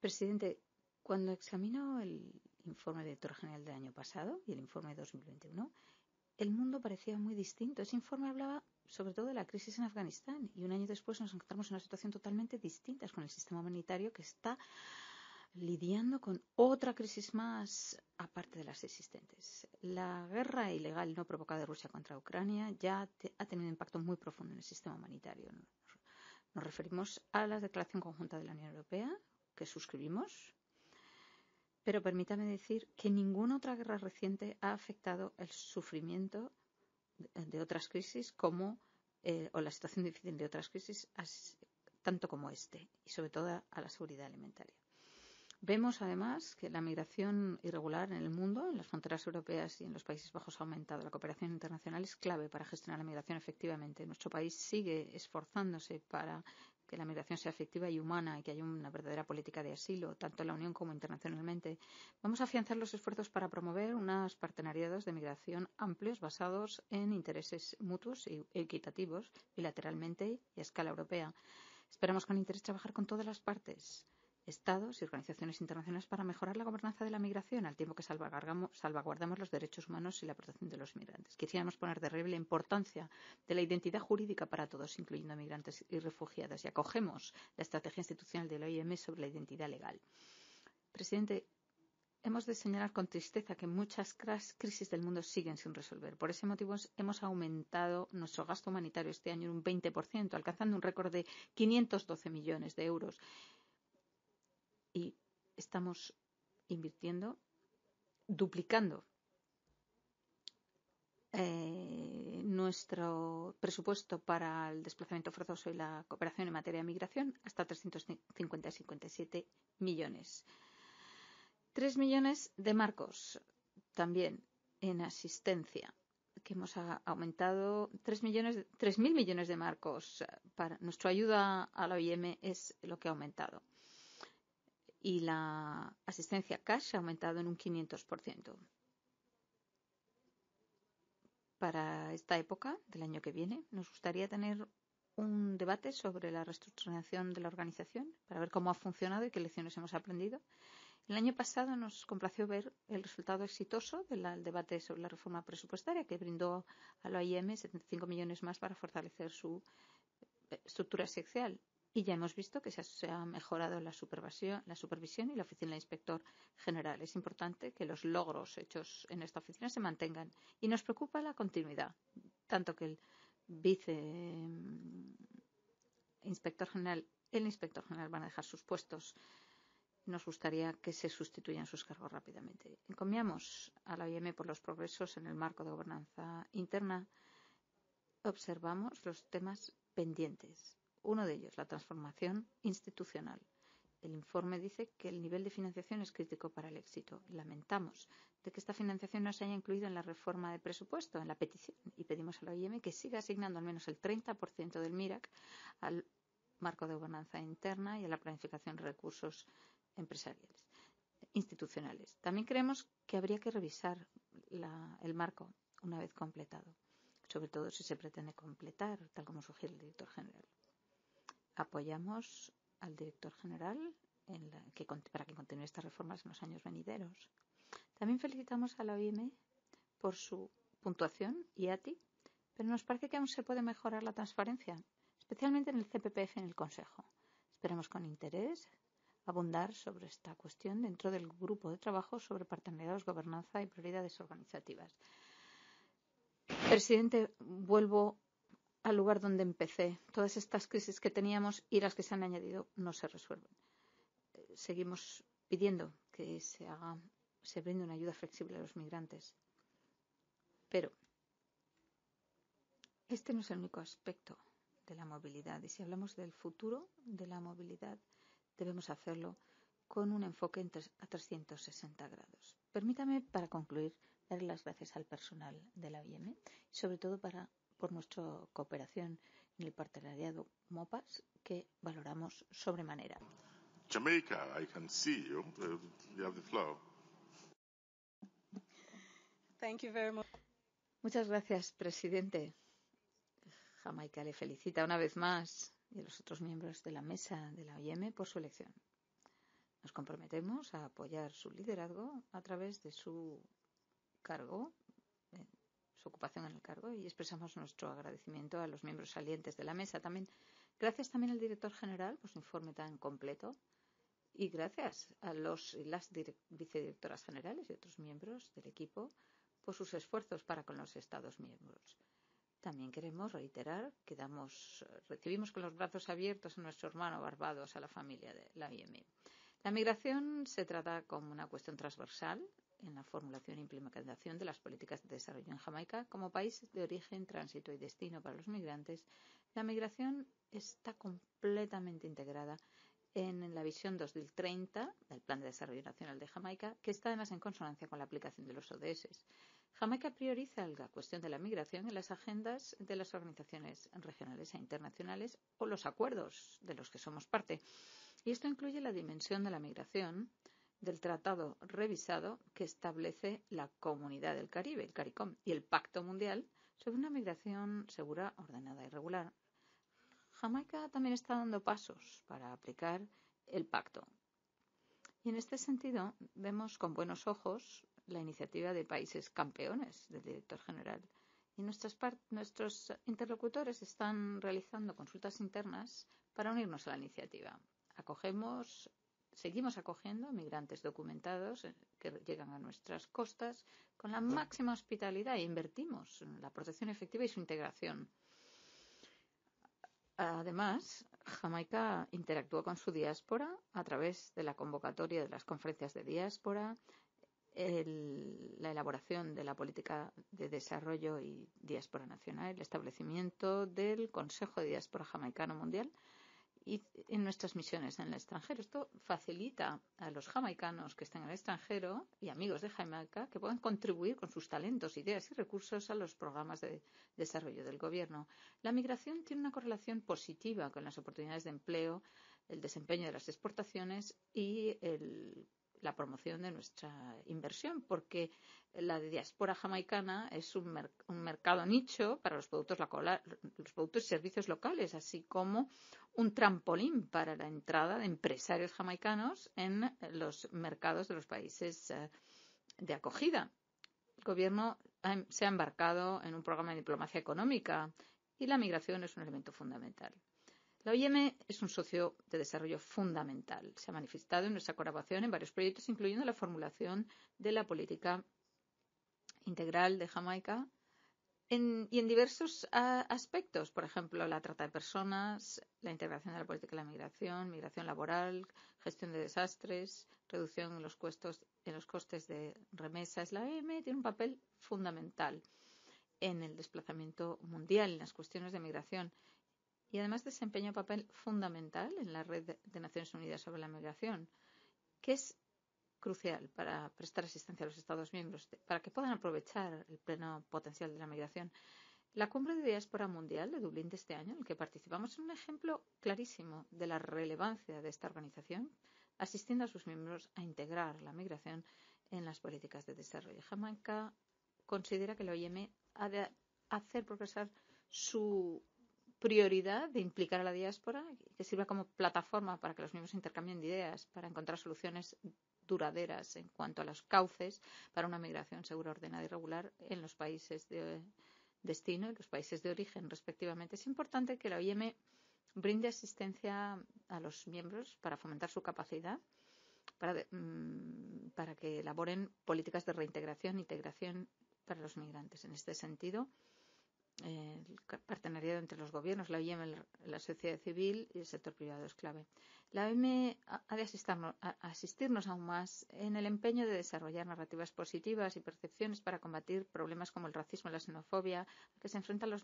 Speaker 5: Presidente, cuando examino el informe director general del año pasado y el informe de 2021, el mundo parecía muy distinto. Ese informe hablaba sobre todo de la crisis en Afganistán. Y un año después nos encontramos en una situación totalmente distinta con el sistema humanitario que está lidiando con otra crisis más aparte de las existentes. La guerra ilegal no provocada de Rusia contra Ucrania ya ha tenido un impacto muy profundo en el sistema humanitario. Nos referimos a la declaración conjunta de la Unión Europea que suscribimos, pero permítame decir que ninguna otra guerra reciente ha afectado el sufrimiento de otras crisis como eh, o la situación difícil de otras crisis tanto como este y sobre todo a la seguridad alimentaria. Vemos además que la migración irregular en el mundo, en las fronteras europeas y en los Países Bajos ha aumentado. La cooperación internacional es clave para gestionar la migración efectivamente. Nuestro país sigue esforzándose para que la migración sea efectiva y humana y que haya una verdadera política de asilo, tanto en la Unión como internacionalmente, vamos a afianzar los esfuerzos para promover unas partenariados de migración amplios basados en intereses mutuos y equitativos bilateralmente y a escala europea. Esperamos con interés trabajar con todas las partes Estados y organizaciones internacionales para mejorar la gobernanza de la migración al tiempo que salvaguardamos los derechos humanos y la protección de los migrantes. Quisiéramos poner de relieve la importancia de la identidad jurídica para todos, incluyendo migrantes y refugiados, y acogemos la estrategia institucional de la OIM sobre la identidad legal. Presidente, hemos de señalar con tristeza que muchas crisis del mundo siguen sin resolver. Por ese motivo hemos aumentado nuestro gasto humanitario este año en un 20%, alcanzando un récord de 512 millones de euros y estamos invirtiendo, duplicando eh, nuestro presupuesto para el desplazamiento forzoso y la cooperación en materia de migración hasta 350 57 millones. 3 millones de marcos también en asistencia que hemos aumentado 3 millones, 3.000 millones de marcos para nuestra ayuda a la OIM es lo que ha aumentado y la asistencia cash ha aumentado en un 500%. Para esta época del año que viene, nos gustaría tener un debate sobre la reestructuración de la organización para ver cómo ha funcionado y qué lecciones hemos aprendido. El año pasado nos complació ver el resultado exitoso del debate sobre la reforma presupuestaria que brindó a la OIM 75 millones más para fortalecer su eh, estructura sexual. Y ya hemos visto que se ha mejorado la supervisión, y la oficina del inspector general. Es importante que los logros hechos en esta oficina se mantengan y nos preocupa la continuidad, tanto que el mm, inspector general, el inspector general van a dejar sus puestos. Nos gustaría que se sustituyan sus cargos rápidamente. Encomiamos a la OIM por los progresos en el marco de gobernanza interna. Observamos los temas pendientes uno de ellos, la transformación institucional. El informe dice que el nivel de financiación es crítico para el éxito. Lamentamos de que esta financiación no se haya incluido en la reforma de presupuesto, en la petición, y pedimos a la OIM que siga asignando al menos el 30% del MIRAC al marco de gobernanza interna y a la planificación de recursos empresariales institucionales. También creemos que habría que revisar el marco una vez completado, sobre todo si se pretende completar, tal como sugiere el director general apoyamos al director general para que continúe estas reformas en los años venideros. También felicitamos a la OIM por su puntuación y a ti, pero nos parece que aún se puede mejorar la transparencia, especialmente en el CPPF en el Consejo. Esperemos con interés abundar sobre esta cuestión dentro del grupo de trabajo sobre partenariados, gobernanza y prioridades organizativas. Presidente, vuelvo al lugar donde empecé. Todas estas crisis que teníamos y las que se han añadido no se resuelven. Eh, seguimos pidiendo que se haga, se brinde una ayuda flexible a los migrantes. Pero este no es el único aspecto de la movilidad. Y si hablamos del futuro de la movilidad, debemos hacerlo con un enfoque a 360 grados. Permítame, para concluir, dar las gracias al personal de la y sobre todo para por nuestra cooperación en el partenariado MOPAS, que valoramos sobremanera. Muchas gracias, presidente. Jamaica le felicita una vez más y a los otros miembros de la mesa de la OIM por su elección. Nos comprometemos a apoyar su liderazgo a través de su cargo ocupación en el cargo y expresamos nuestro agradecimiento a los miembros salientes de la mesa. También, gracias también al director general por su informe tan completo y gracias a los las vicedirectoras generales y otros miembros del equipo por sus esfuerzos para con los Estados miembros. También queremos reiterar que damos, recibimos con los brazos abiertos a nuestro hermano Barbados, a la familia de la IMI. E. La migración se trata como una cuestión transversal en la formulación e implementación de las políticas de desarrollo en Jamaica como país de origen, tránsito y destino para los migrantes, la migración está completamente integrada en la visión 2030 del Plan de Desarrollo Nacional de Jamaica, que está además en consonancia con la aplicación de los ODS. Jamaica prioriza la cuestión de la migración en las agendas de las organizaciones regionales e internacionales o los acuerdos de los que somos parte. Y esto incluye la dimensión de la migración, del tratado revisado que establece la Comunidad del Caribe, el CARICOM, y el Pacto Mundial sobre una migración segura, ordenada y regular. Jamaica también está dando pasos para aplicar el pacto. Y en este sentido, vemos con buenos ojos la iniciativa de países campeones del director general. Y nuestros interlocutores están realizando consultas internas para unirnos a la iniciativa. Acogemos seguimos acogiendo migrantes documentados eh, que llegan a nuestras costas con la máxima hospitalidad e invertimos en la protección efectiva y su integración. Además, Jamaica interactúa con su diáspora a través de la convocatoria de las conferencias de diáspora, la elaboración de la política de desarrollo y diáspora nacional, el establecimiento del Consejo de Diáspora Jamaicano Mundial, y en nuestras misiones en el extranjero. Esto facilita a los jamaicanos que están en el extranjero y amigos de Jamaica que puedan contribuir con sus talentos, ideas y recursos a los programas de desarrollo del gobierno. La migración tiene una correlación positiva con las oportunidades de empleo, el desempeño de las exportaciones y el la promoción de nuestra inversión, porque la diáspora jamaicana es un, mercado nicho para los productos, los productos y servicios locales, así como un trampolín para la entrada de empresarios jamaicanos en los mercados de los países eh, de acogida. El gobierno se ha embarcado en un programa de diplomacia económica y la migración es un elemento fundamental. La OIM es un socio de desarrollo fundamental. Se ha manifestado en nuestra colaboración en varios proyectos, incluyendo la formulación de la política integral de Jamaica y en diversos aspectos, por ejemplo, la trata de personas, la integración de la política de la migración, migración laboral, gestión de desastres, reducción en los, en los costes de remesas. La OIM tiene un papel fundamental en el desplazamiento mundial, en las cuestiones de migración y además desempeña un papel fundamental en la Red de Naciones Unidas sobre la Migración, que es crucial para prestar asistencia a los Estados miembros, para que puedan aprovechar el pleno potencial de la migración. La cumbre de diáspora mundial de Dublín de este año, en la que participamos, es un ejemplo clarísimo de la relevancia de esta organización, asistiendo a sus miembros a integrar la migración en las políticas de desarrollo. Jamaica considera que la OIM ha de hacer progresar su prioridad de implicar a la diáspora, que sirva como plataforma para que los miembros intercambien ideas, para encontrar soluciones duraderas en cuanto a los cauces para una migración segura, ordenada y regular en los países de destino y los países de origen, respectivamente. Es importante que la OIM brinde asistencia a los miembros para fomentar su capacidad, para, mm, para que elaboren políticas de reintegración e integración para los migrantes. En este sentido, el partenariado entre los gobiernos, la OIM, la sociedad civil y el sector privado es clave. La OM e ha de asistirnos aún más en el empeño de desarrollar narrativas positivas y percepciones para combatir problemas como el racismo y la xenofobia que se enfrentan los,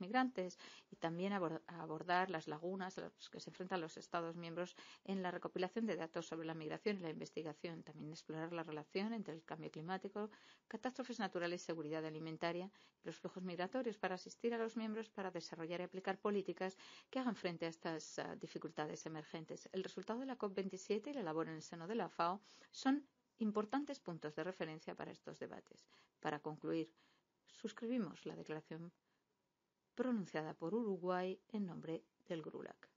Speaker 5: migrantes y también abordar las lagunas a las que se enfrentan los Estados miembros en la recopilación de datos sobre la migración y la investigación. También explorar la relación entre el cambio climático, catástrofes naturales, y seguridad alimentaria y los flujos migratorios para asistir a los miembros para desarrollar y aplicar políticas que hagan frente a estas ah, dificultades emergentes. El resultado de la COP27 y la labor en el seno de la FAO son importantes puntos de referencia para estos debates. Para concluir, suscribimos la declaración pronunciada por Uruguay en nombre del GRULAC.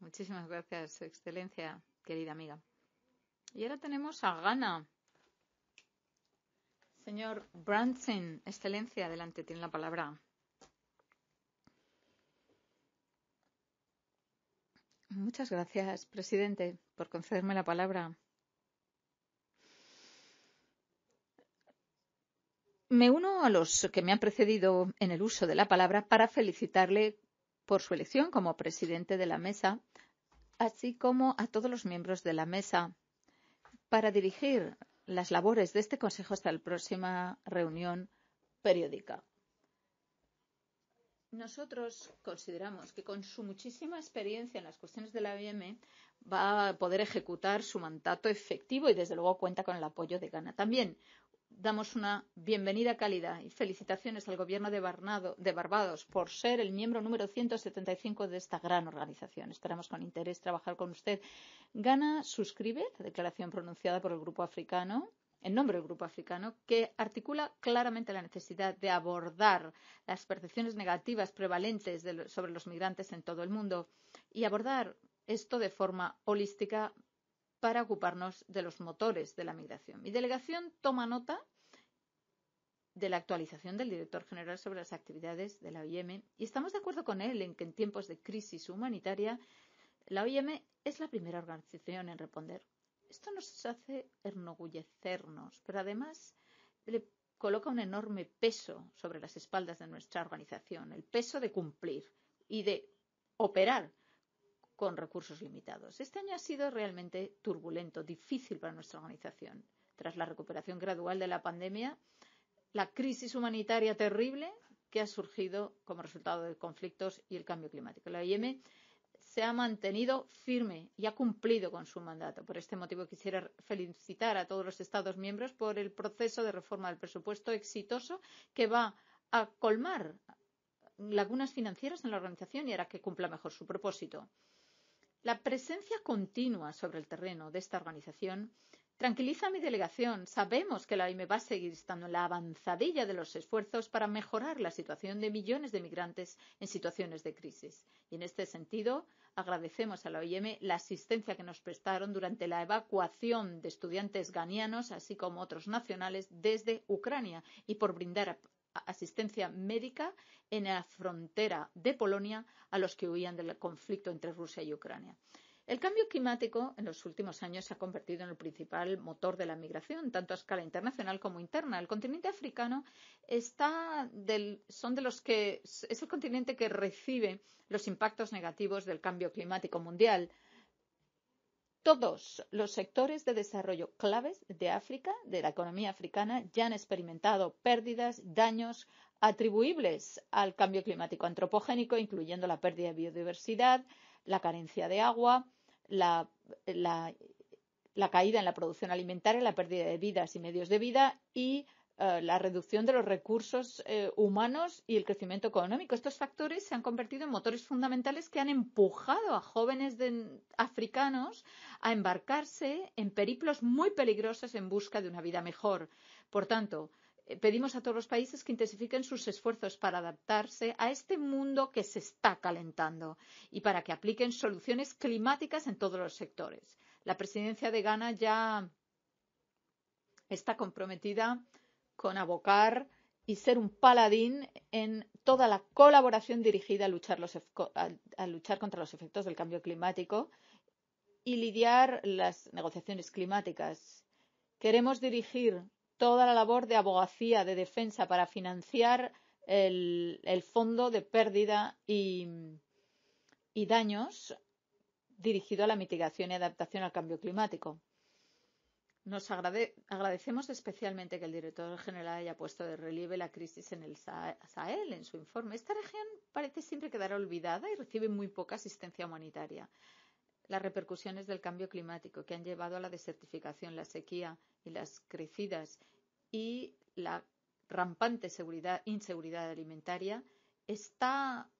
Speaker 5: Muchísimas gracias, Excelencia, querida amiga. Y ahora tenemos a Ghana. Señor Branson, Excelencia, adelante, tiene la palabra. Muchas gracias, presidente, por concederme la palabra. Me uno a los que me han precedido en el uso de la palabra para felicitarle por su elección como presidente de la mesa, así como a todos los miembros de la mesa, para dirigir las labores de este Consejo hasta la próxima reunión periódica nosotros consideramos que con su muchísima experiencia en las cuestiones de la OIM va a poder ejecutar su mandato efectivo y desde luego cuenta con el apoyo de Ghana. También damos una bienvenida cálida y felicitaciones al gobierno de, Barnado, de Barbados por ser el miembro número 175 de esta gran organización. Esperamos con interés trabajar con usted. Ghana suscribe la declaración pronunciada por el Grupo Africano en nombre del Grupo Africano, que articula claramente la necesidad de abordar las percepciones negativas prevalentes sobre los migrantes en todo el mundo y abordar esto de forma holística para ocuparnos de los motores de la migración. Mi delegación toma nota de la actualización del director general sobre las actividades de la OIM y estamos de acuerdo con él en que en tiempos de crisis humanitaria la OIM es la primera organización en responder esto nos hace enorgullecernos, pero además le coloca un enorme peso sobre las espaldas de nuestra organización, el peso de cumplir y de operar con recursos limitados. Este año ha sido realmente turbulento, difícil para nuestra organización. Tras la recuperación gradual de la pandemia, la crisis humanitaria terrible que ha surgido como resultado de conflictos y el cambio climático. La se ha mantenido firme y ha cumplido con su mandato. Por este motivo quisiera felicitar a todos los Estados miembros por el proceso de reforma del presupuesto exitoso que va a colmar lagunas financieras en la organización y hará que cumpla mejor su propósito. La presencia continua sobre el terreno de esta organización tranquiliza a mi delegación. Sabemos que la IME va a seguir estando en la avanzadilla de los esfuerzos para mejorar la situación de millones de migrantes en situaciones de crisis. Y en este sentido, Agradecemos a la OIM la asistencia que nos prestaron durante la evacuación de estudiantes ganianos, así como otros nacionales, desde Ucrania y por brindar asistencia médica en la frontera de Polonia a los que huían del conflicto entre Rusia y Ucrania. El cambio climático en los últimos años se ha convertido en el principal motor de la migración, tanto a escala internacional como interna. El continente africano son de los que es el continente que recibe los impactos negativos del cambio climático mundial. Todos los sectores de desarrollo claves de África, de la economía africana, ya han experimentado pérdidas, daños atribuibles al cambio climático antropogénico, incluyendo la pérdida de biodiversidad, la carencia de agua, la, la, caída en la producción alimentaria, la pérdida de vidas y medios de vida y eh, la reducción de los recursos eh, humanos y el crecimiento económico. Estos factores se han convertido en motores fundamentales que han empujado a jóvenes africanos a embarcarse en periplos muy peligrosos en busca de una vida mejor. Por tanto, eh, pedimos a todos los países que intensifiquen sus esfuerzos para adaptarse a este mundo que se está calentando y para que apliquen soluciones climáticas en todos los sectores. La presidencia de Ghana ya está comprometida con abocar y ser un paladín en toda la colaboración dirigida a luchar, contra los efectos del cambio climático y lidiar las negociaciones climáticas. Queremos dirigir toda la labor de abogacía, de defensa, para financiar el, fondo de pérdida y, daños dirigido a la mitigación y adaptación al cambio climático. Nos agradecemos especialmente que el director general haya puesto de relieve la crisis en el Sahel en su informe. Esta región parece siempre quedar olvidada y recibe muy poca asistencia humanitaria las repercusiones del cambio climático que han llevado a la desertificación, la sequía y las crecidas y la rampante inseguridad alimentaria está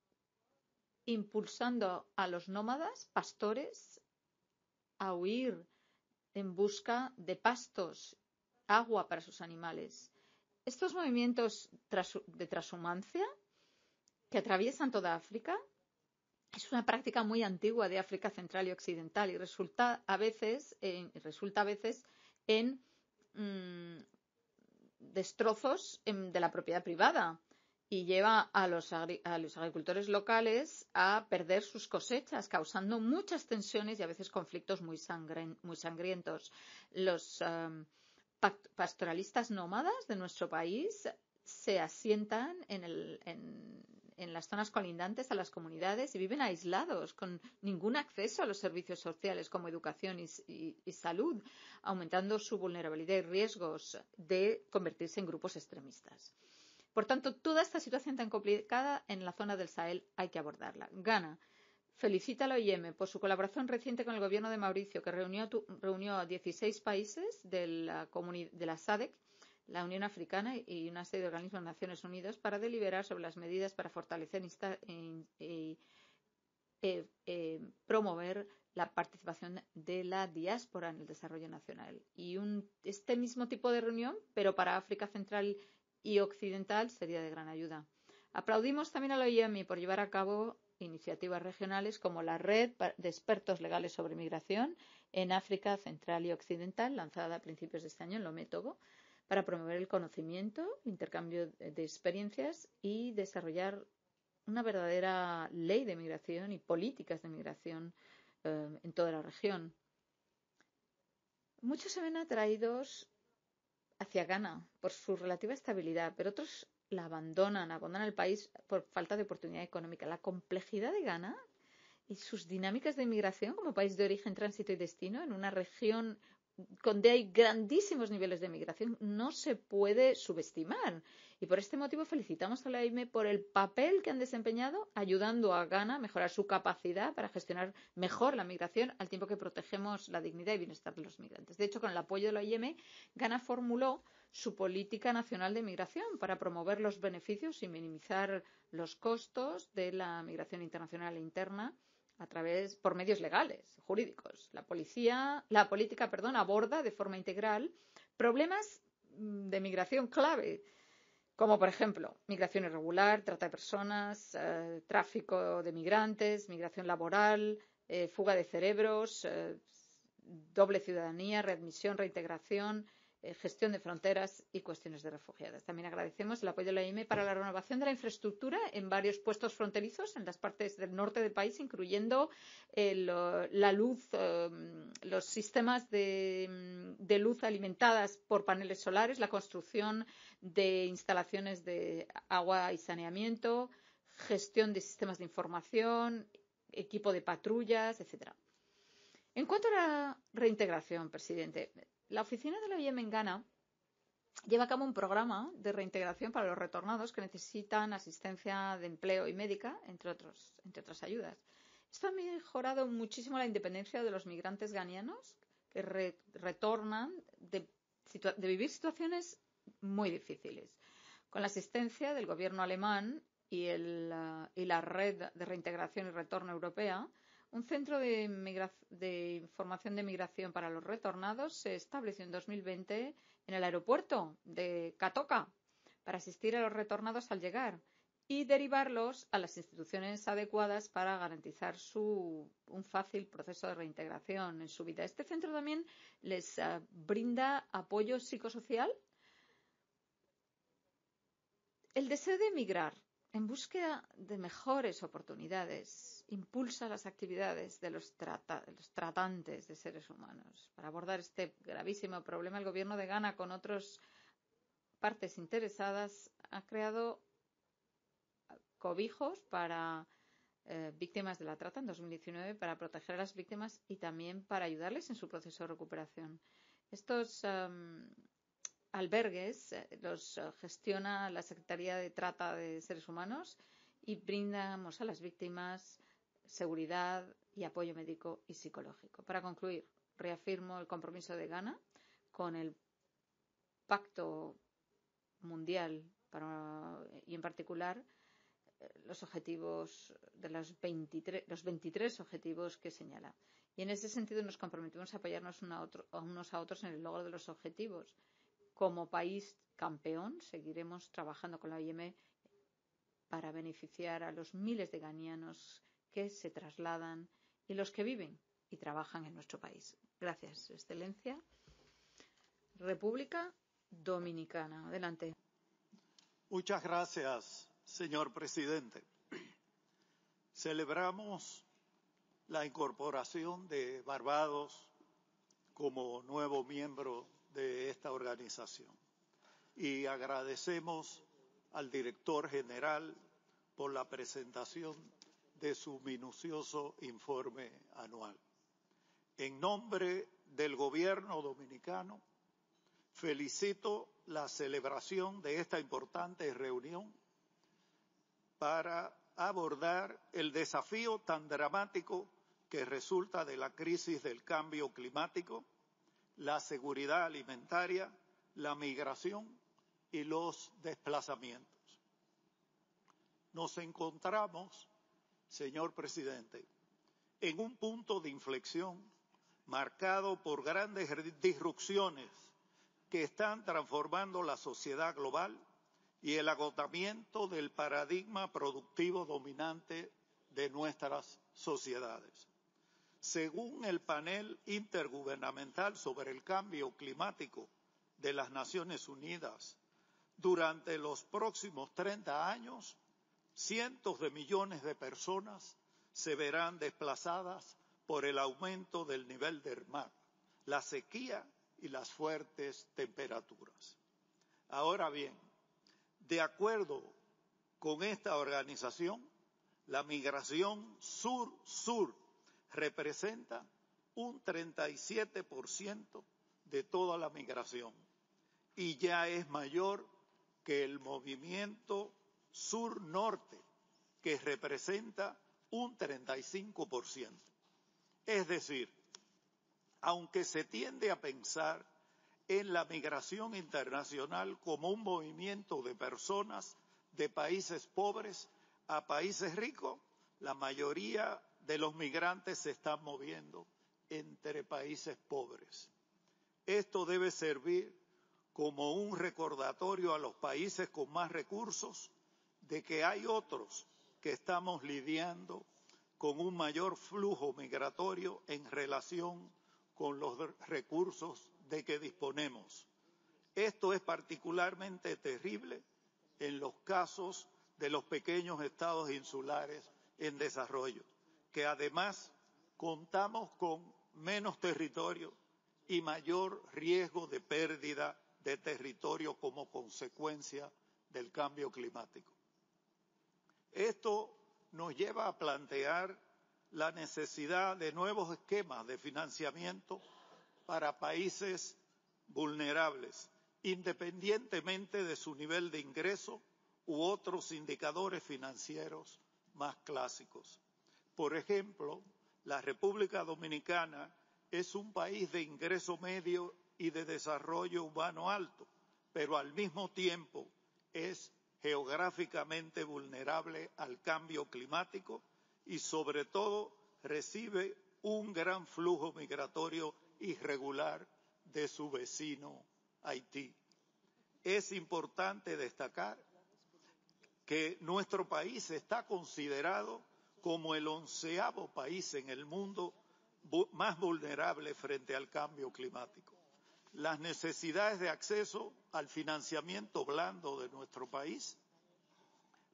Speaker 5: impulsando a los nómadas, pastores, a huir en busca de pastos, agua para sus animales. Estos movimientos de transhumancia que atraviesan toda África es una práctica muy antigua de África Central y Occidental y resulta a veces, resulta a veces en mm, destrozos em, de la propiedad privada y lleva a los, agricultores locales a perder sus cosechas, causando muchas tensiones y a veces conflictos muy, sangrientos. Los pastoralistas nómadas de nuestro país se asientan en, el, en las zonas colindantes a las comunidades y viven aislados, con ningún acceso a los servicios sociales como educación y, salud, aumentando su vulnerabilidad y riesgos de convertirse en grupos extremistas. Por tanto, toda esta situación tan complicada en la zona del Sahel hay que abordarla. Ghana. Felicita a la OIM por su colaboración reciente con el gobierno de Mauricio, que reunió, a 16 países de la, de la SADC e la Unión Africana y una serie de organismos de Naciones Unidas para deliberar sobre las medidas para fortalecer y e, e, e, promover la participación de la diáspora en el desarrollo nacional. Y este mismo tipo de reunión, pero para África Central y Occidental, sería de gran ayuda. Aplaudimos también a la OIM por llevar a cabo iniciativas regionales como la Red de Expertos Legales sobre Migración en África Central y Occidental, lanzada a principios de este año en Togo para promover el conocimiento, intercambio de experiencias y desarrollar una verdadera ley de migración y políticas de migración eh, en toda la región. Muchos se ven atraídos hacia Ghana por su relativa estabilidad, pero otros la abandonan, abandonan el país por falta de oportunidad económica. La complejidad de Ghana y sus dinámicas de migración como país de origen, tránsito y destino en una región donde hay grandísimos niveles de migración, no se puede subestimar. Y por este motivo felicitamos a la AIME por el papel que han desempeñado ayudando a Ghana a mejorar su capacidad para gestionar mejor la migración al tiempo que protegemos la dignidad y bienestar de los migrantes. De hecho, con el apoyo de la AIME, Ghana formuló su política nacional de migración para promover los beneficios y minimizar los costos de la migración internacional e interna a través por medios legales, jurídicos. La policía, la política, perdón, aborda de forma integral problemas mm, de migración clave, como por ejemplo migración irregular, trata de personas, eh, tráfico de migrantes, migración laboral, eh, fuga de cerebros, eh, doble ciudadanía, readmisión, reintegración, eh, gestión de fronteras y cuestiones de refugiados. También agradecemos el apoyo de la IME para la renovación de la infraestructura en varios puestos fronterizos en las partes del norte del país, incluyendo eh, la luz, eh, los sistemas de, luz alimentadas por paneles solares, la construcción de instalaciones de agua y saneamiento, gestión de sistemas de información, equipo de patrullas, etcétera. En cuanto a la reintegración, presidente, la oficina de la OIM en Ghana lleva a cabo un programa de reintegración para los retornados que necesitan asistencia de empleo y médica, entre, otros, entre otras ayudas. Esto ha mejorado muchísimo la independencia de los migrantes ganianos que retornan de, vivir situaciones muy difíciles. Con la asistencia del gobierno alemán y, la red de reintegración y retorno europea, un centro de, información de migración para los retornados se estableció en 2020 en el aeropuerto de Catoca para asistir a los retornados al llegar y derivarlos a las instituciones adecuadas para garantizar un fácil proceso de reintegración en su vida. Este centro también les ah, brinda apoyo psicosocial. El deseo de emigrar en búsqueda de mejores oportunidades impulsa las actividades de los, los, tratantes de seres humanos. Para abordar este gravísimo problema, el gobierno de Ghana, con otras partes interesadas, ha creado cobijos para eh, víctimas de la trata en 2019 para proteger a las víctimas y también para ayudarles en su proceso de recuperación. Estos em, albergues eh, los gestiona la Secretaría de Trata de Seres Humanos y brindamos a las víctimas seguridad y apoyo médico y psicológico. Para concluir, reafirmo el compromiso de Ghana con el Pacto Mundial y en particular eh, los objetivos de los 23, 23 objetivos que señala. Y en ese sentido nos comprometimos a apoyarnos unos a otros en el logro de los objetivos. Como país campeón seguiremos trabajando con la OIM para beneficiar a los miles de ganianos que se trasladan y los que viven y trabajan en nuestro país. Gracias, Excelencia. República Dominicana. Adelante.
Speaker 4: Muchas gracias, señor presidente. Celebramos la incorporación de Barbados como nuevo miembro de esta organización y agradecemos al director general por la presentación de su minucioso informe anual. En nombre del gobierno dominicano, felicito la celebración de esta importante reunión para abordar el desafío tan dramático que resulta de la crisis del cambio climático, la seguridad alimentaria, la migración y los desplazamientos. Nos encontramos señor presidente, en un punto de inflexión marcado por grandes disrupciones que están transformando la sociedad global y el agotamiento del paradigma productivo dominante de nuestras sociedades. Según el panel intergubernamental sobre el cambio climático de las Naciones Unidas, durante los próximos 30 años, cientos de millones de personas se verán desplazadas por el aumento del nivel del mar, la sequía y las fuertes temperaturas. Ahora bien, de acuerdo con esta organización, la migración sur-sur representa un 37% de toda la migración y ya es mayor que el movimiento sur-norte, que representa un 35%. Es decir, aunque se tiende a pensar en la migración internacional como un movimiento de personas de países pobres a países ricos, la mayoría de los migrantes se están moviendo entre países pobres. Esto debe servir como un recordatorio a los países con más recursos de que hay otros que estamos lidiando con un mayor flujo migratorio en relación con los recursos de que disponemos. Esto es particularmente terrible en los casos de los pequeños estados insulares en desarrollo, que además contamos con menos territorio y mayor riesgo de pérdida de territorio como consecuencia del cambio climático. Esto nos lleva a plantear la necesidad de nuevos esquemas de financiamiento para países vulnerables, independientemente de su nivel de ingreso u otros indicadores financieros más clásicos. Por ejemplo, la República Dominicana es un país de ingreso medio y de desarrollo humano alto, pero al mismo tiempo es geográficamente vulnerable al cambio climático y sobre todo recibe un gran flujo migratorio irregular de su vecino Haití. Es importante destacar que nuestro país está considerado como el onceavo país en el mundo más vulnerable frente al cambio climático las necesidades de acceso al financiamiento blando de nuestro país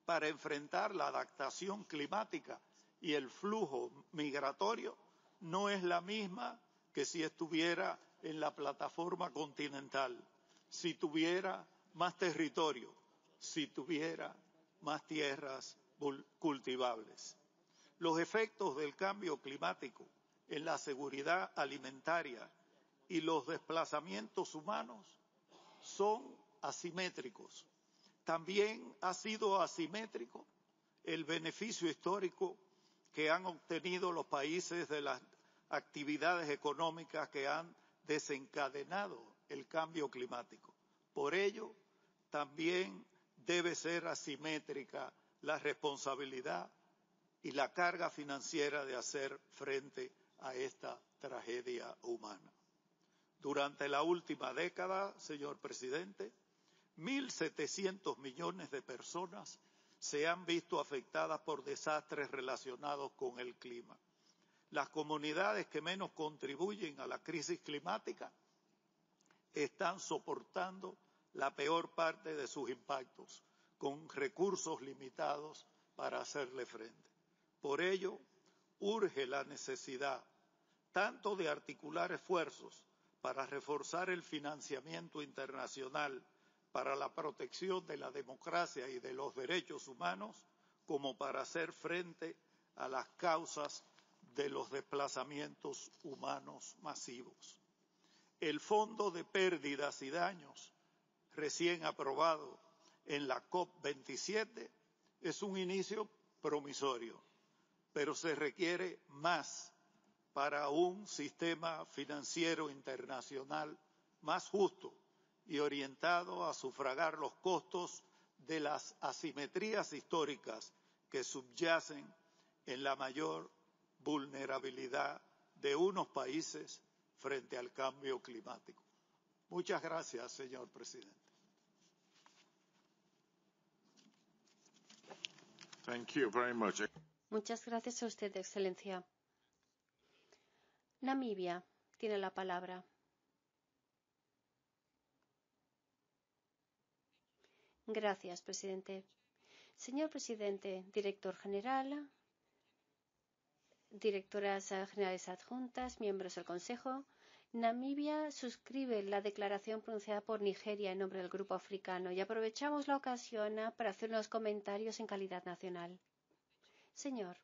Speaker 4: para enfrentar la adaptación climática y el flujo migratorio no es la misma que si estuviera en la plataforma continental, si tuviera más territorio, si tuviera más tierras cultivables. Los efectos del cambio climático en la seguridad alimentaria y los desplazamientos humanos son asimétricos. También ha sido asimétrico el beneficio histórico que han obtenido los países de las actividades económicas que han desencadenado el cambio climático. Por ello, también debe ser asimétrica la responsabilidad y la carga financiera de hacer frente a esta tragedia humana. Durante la última década, señor presidente, 1.700 millones de personas se han visto afectadas por desastres relacionados con el clima. Las comunidades que menos contribuyen a la crisis climática están soportando la peor parte de sus impactos, con recursos limitados para hacerle frente. Por ello, urge la necesidad tanto de articular esfuerzos para reforzar el financiamiento internacional para la protección de la democracia y de los derechos humanos, como para hacer frente a las causas de los desplazamientos humanos masivos. El Fondo de Pérdidas y Daños, recién aprobado en la COP27, es un inicio promisorio, pero se requiere más para un sistema financiero internacional más justo y orientado a sufragar los costos de las asimetrías históricas que subyacen en la mayor vulnerabilidad de unos países frente al cambio climático. Muchas gracias, señor presidente.
Speaker 1: Muchas gracias a usted, Excelencia. Namibia tiene la palabra. Gracias, presidente. Señor presidente, director general, directoras generales adjuntas, miembros del Consejo, Namibia suscribe la declaración pronunciada por Nigeria en nombre del Grupo Africano y aprovechamos la ocasión para hacer unos comentarios en calidad nacional. Señor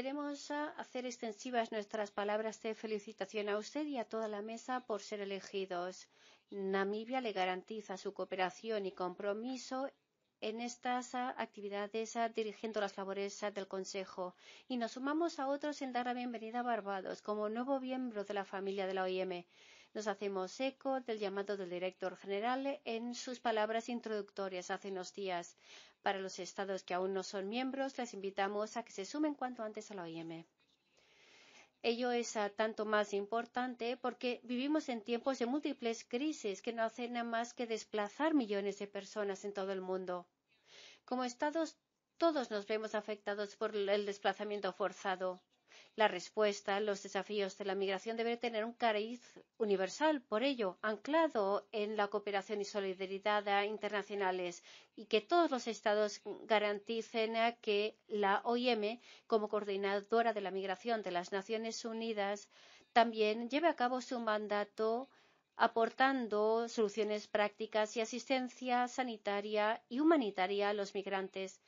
Speaker 1: Queremos hacer extensivas nuestras palabras de felicitación a usted y a toda la mesa por ser elegidos. Namibia le garantiza su cooperación y compromiso en estas actividades dirigiendo las labores del Consejo y nos sumamos a otros en dar la bienvenida a Barbados como nuevo miembro de la familia de la OIM. Nos hacemos eco del llamado del director general en sus palabras introductorias hace unos días. Para los estados que aún no son miembros, les invitamos a que se sumen cuanto antes a la OIM. Ello es tanto más importante porque vivimos en tiempos de múltiples crisis que no hacen nada más que desplazar millones de personas en todo el mundo. Como estados, todos nos vemos afectados por el desplazamiento forzado. La respuesta a los desafíos de la migración debe tener un cariz universal, por ello, anclado en la cooperación y solidaridad internacionales y que todos los estados garanticen que la OIM, como coordinadora de la migración de las Naciones Unidas, también lleve a cabo su mandato aportando soluciones prácticas y asistencia sanitaria y humanitaria a los migrantes.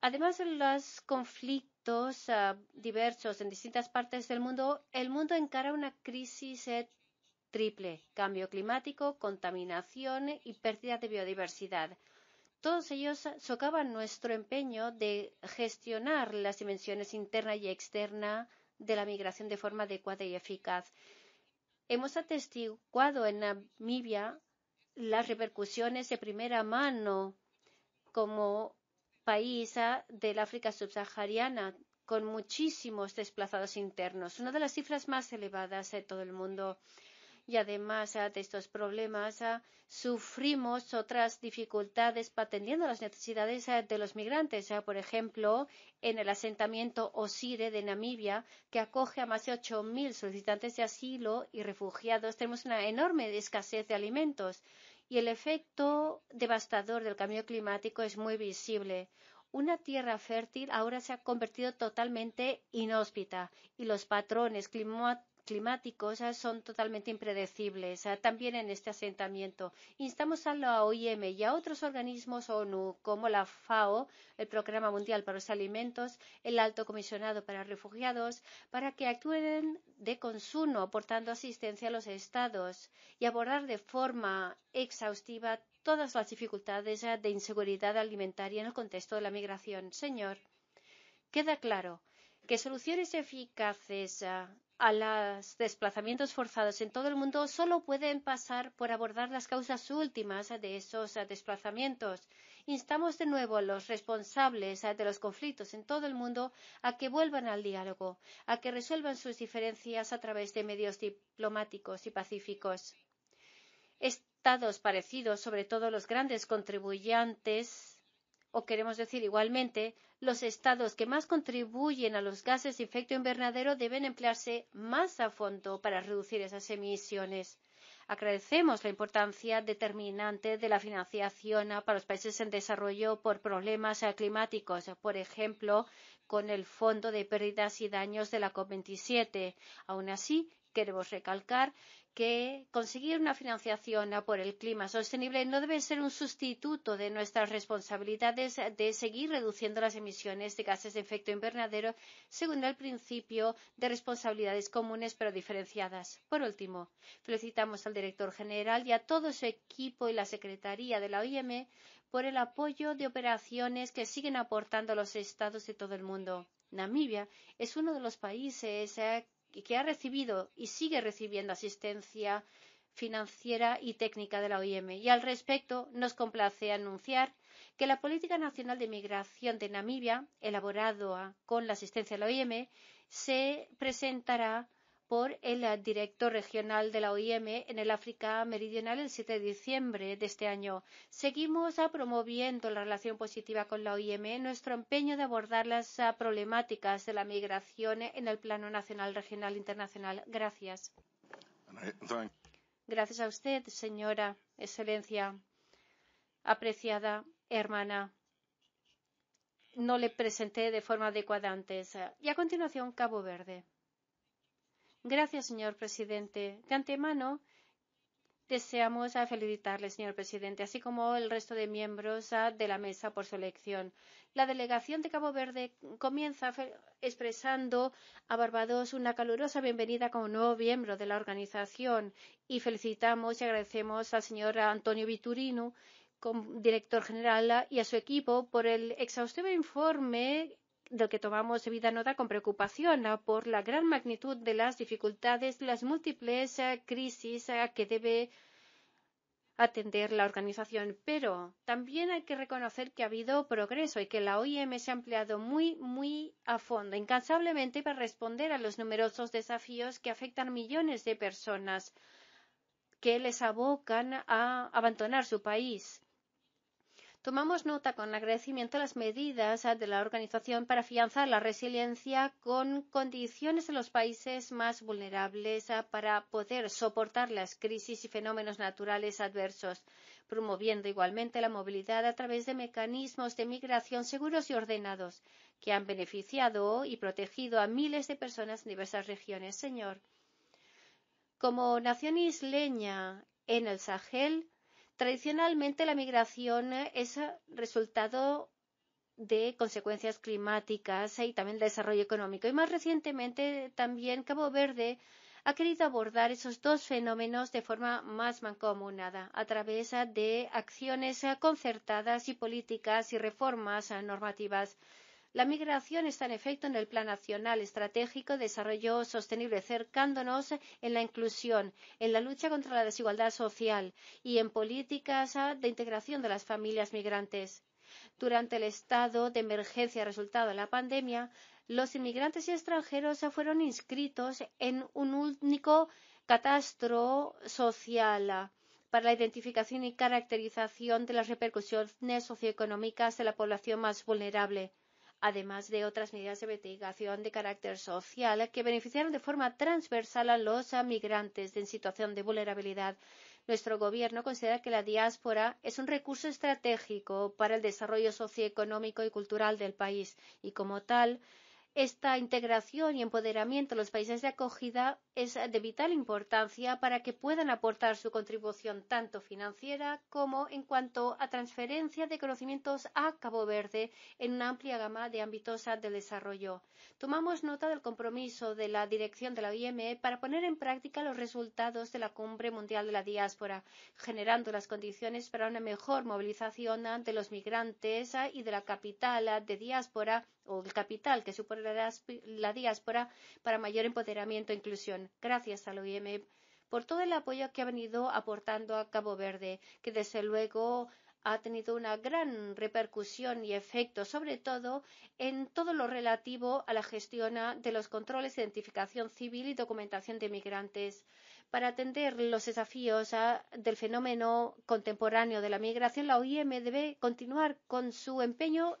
Speaker 1: Además, de los conflictos Ah, diversos en distintas partes del mundo, el mundo encara una crisis eh, triple, cambio climático, contaminación y pérdida de biodiversidad. Todos ellos socavan nuestro empeño de gestionar las dimensiones interna y externa de la migración de forma adecuada y eficaz. Hemos atestiguado en Namibia las repercusiones de primera mano como país del África subsahariana, con muchísimos desplazados internos, una de las cifras más elevadas de todo el mundo. Y además de estos problemas, sufrimos otras dificultades para a las necesidades de los migrantes. Por ejemplo, en el asentamiento Osire de Namibia, que acoge a más de 8.000 solicitantes de asilo y refugiados, tenemos una enorme escasez de alimentos y el efecto devastador del cambio climático es muy visible. Una tierra fértil ahora se ha convertido totalmente inhóspita y los patrones climáticos climáticos son totalmente impredecibles, también en este asentamiento. Instamos a la OIM y a otros organismos ONU, como la FAO, el Programa Mundial para los Alimentos, el Alto Comisionado para Refugiados, para que actúen de consumo, aportando asistencia a los estados y abordar de forma exhaustiva todas las dificultades de inseguridad alimentaria en el contexto de la migración. Señor, queda claro que soluciones eficaces a los desplazamientos forzados en todo el mundo solo pueden pasar por abordar las causas últimas de esos desplazamientos. Instamos de nuevo a los responsables de los conflictos en todo el mundo a que vuelvan al diálogo, a que resuelvan sus diferencias a través de medios diplomáticos y pacíficos. Estados parecidos, sobre todo los grandes contribuyentes o queremos decir igualmente, los estados que más contribuyen a los gases de efecto invernadero deben emplearse más a fondo para reducir esas emisiones. Agradecemos la importancia determinante de la financiación para los países en desarrollo por problemas climáticos, por ejemplo, con el Fondo de Pérdidas y Daños de la COP27. Aún así, queremos recalcar que conseguir una financiación por el clima sostenible no debe ser un sustituto de nuestras responsabilidades de seguir reduciendo las emisiones de gases de efecto invernadero según el principio de responsabilidades comunes pero diferenciadas. Por último, felicitamos al director general y a todo su equipo y la Secretaría de la OIM por el apoyo de operaciones que siguen aportando los estados de todo el mundo. Namibia es uno de los países eh, y que ha recibido y sigue recibiendo asistencia financiera y técnica de la OIM. Y al respecto, nos complace anunciar que la Política Nacional de Migración de Namibia, elaborada con la asistencia de la OIM, se presentará por el eh, director regional de la OIM en el África Meridional el 7 de diciembre de este año. Seguimos ah, promoviendo la relación positiva con la OIM nuestro empeño de abordar las ah, problemáticas de la migración en el plano nacional, regional e internacional. Gracias. Eh, Gracias a usted, señora, excelencia, apreciada hermana no le presenté de forma adecuada antes. Y a continuación, Cabo Verde. Gracias, señor presidente. De antemano, deseamos felicitarle, señor presidente, así como el resto de miembros ah, de la mesa por su elección. La delegación de Cabo Verde comienza expresando a Barbados una calurosa bienvenida como nuevo miembro de la organización y felicitamos y agradecemos al señor Antonio Viturino, director general, ah, y a su equipo por el exhaustivo informe lo que tomamos vida nota con preocupación por la gran magnitud de las dificultades, las múltiples eh, crisis eh, que debe atender la organización, pero también hay que reconocer que ha habido progreso y que la OIM se ha empleado muy, muy a fondo, incansablemente para responder a los numerosos desafíos que afectan a millones de personas que les abocan a abandonar su país. Tomamos nota con agradecimiento las medidas ah, de la organización para afianzar la resiliencia con condiciones en los países más vulnerables ah, para poder soportar las crisis y fenómenos naturales adversos, promoviendo igualmente la movilidad a través de mecanismos de migración seguros y ordenados que han beneficiado y protegido a miles de personas en diversas regiones. Señor, como nación isleña en el Sahel, Tradicionalmente la migración eh, es eh, resultado de consecuencias climáticas eh, y también de desarrollo económico. Y más recientemente también Cabo Verde ha querido abordar esos dos fenómenos de forma más mancomunada a través de acciones concertadas y políticas y reformas normativas. La migración está en efecto en el Plan Nacional Estratégico de Desarrollo Sostenible, cercándonos en la inclusión, en la lucha contra la desigualdad social y en políticas de integración de las familias migrantes. Durante el estado de emergencia resultado de la pandemia, los inmigrantes y extranjeros fueron inscritos en un único catastro social para la identificación y caracterización de las repercusiones socioeconómicas de la población más vulnerable además de otras medidas de mitigación de carácter social que beneficiaron de forma transversal a los migrantes en situación de vulnerabilidad. Nuestro Gobierno considera que la diáspora es un recurso estratégico para el desarrollo socioeconómico y cultural del país y, como tal, esta integración y empoderamiento de los países de acogida es de vital importancia para que puedan aportar su contribución tanto financiera como en cuanto a transferencia de conocimientos a Cabo Verde en una amplia gama de ámbitos del desarrollo. Tomamos nota del compromiso de la dirección de la OIM e para poner en práctica los resultados de la Cumbre Mundial de la Diáspora, generando las condiciones para una mejor movilización de los migrantes y de la capital de diáspora o el capital que supone la diáspora para mayor empoderamiento e inclusión. Gracias a la OIM por todo el apoyo que ha venido aportando a Cabo Verde, que desde luego ha tenido una gran repercusión y efecto, sobre todo en todo lo relativo a la gestión de los controles de identificación civil y documentación de migrantes. Para atender los desafíos ah, del fenómeno contemporáneo de la migración, la OIM debe continuar con su empeño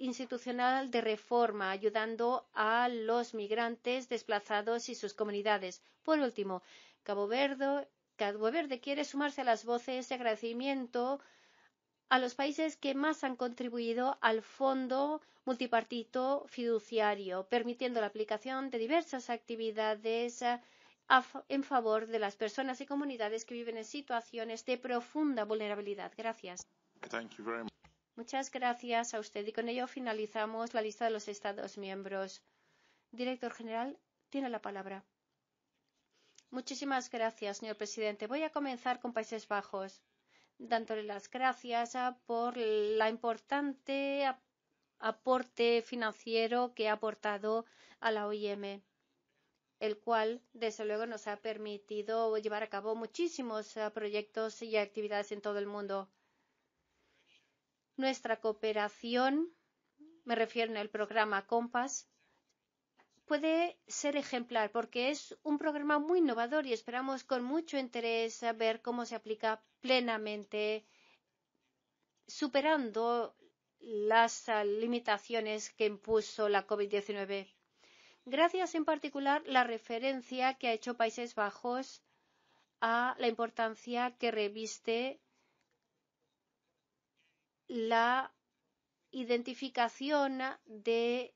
Speaker 1: institucional de reforma, ayudando a los migrantes desplazados y sus comunidades. Por último, Cabo Verde, Verde quiere sumarse a las voces de agradecimiento a los países que más han contribuido al fondo multipartito fiduciario, permitiendo la aplicación de diversas actividades en favor de las personas y comunidades que viven en situaciones de profunda vulnerabilidad. Gracias. Muchas gracias a usted y con ello finalizamos la lista de los Estados miembros. Director General, tiene la palabra. Muchísimas gracias, señor presidente. Voy a comenzar con Países Bajos, dándole las gracias ah, por la importante aporte financiero que ha aportado a la OIM, el cual, desde luego, nos ha permitido llevar a cabo muchísimos ah, proyectos y actividades en todo el mundo. Nuestra cooperación, me refiero al programa Compass, puede ser ejemplar porque es un programa muy innovador y esperamos con mucho interés ver cómo se aplica plenamente, superando las limitaciones que impuso la COVID-19. Gracias en particular la referencia que ha hecho Países Bajos a la importancia que reviste la identificación de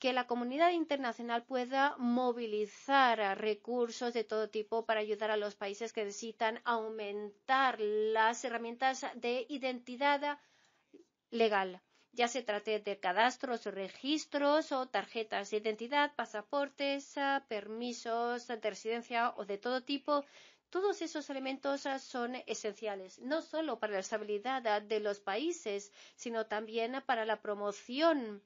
Speaker 1: que la comunidad internacional pueda movilizar recursos de todo tipo para ayudar a los países que necesitan aumentar las herramientas de identidad legal, ya se trate de cadastros, registros o tarjetas de identidad, pasaportes, permisos de residencia o de todo tipo, todos esos elementos ah, son esenciales, no solo para la estabilidad ah, de los países, sino también para la promoción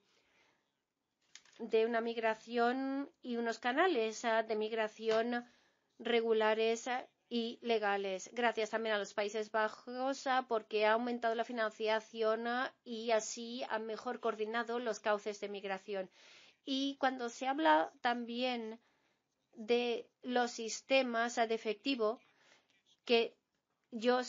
Speaker 1: de una migración y unos canales ah, de migración regulares y legales. Gracias también a los Países Bajos porque ha aumentado la financiación y así han mejor coordinado los cauces de migración. Y cuando se habla también de los sistemas a efectivo que yo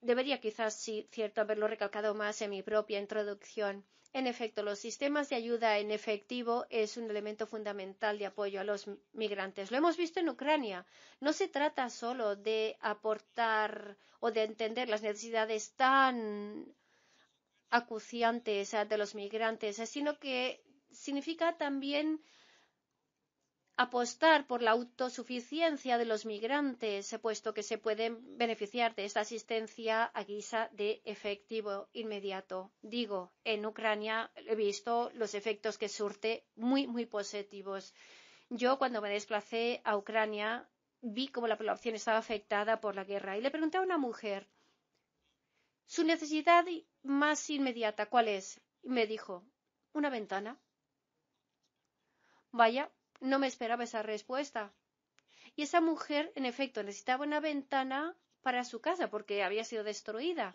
Speaker 1: debería quizás, cierto, haberlo recalcado más en mi propia introducción. En efecto, los sistemas de ayuda en efectivo es un elemento fundamental de apoyo a los migrantes. Lo hemos visto en Ucrania. No se trata solo de aportar o de entender las necesidades tan acuciantes ah, de los migrantes, sino que significa también apostar por la autosuficiencia de los migrantes, eh, puesto que se pueden beneficiar de esta asistencia a guisa de efectivo inmediato. Digo, en Ucrania he visto los efectos que surte muy, muy positivos. Yo cuando me desplacé a Ucrania vi cómo la población estaba afectada por la guerra y le pregunté a una mujer su necesidad más inmediata, ¿cuál es? Y me dijo, una ventana. Vaya, no me esperaba esa respuesta. Y esa mujer, en efecto, necesitaba una ventana para su casa porque había sido destruida.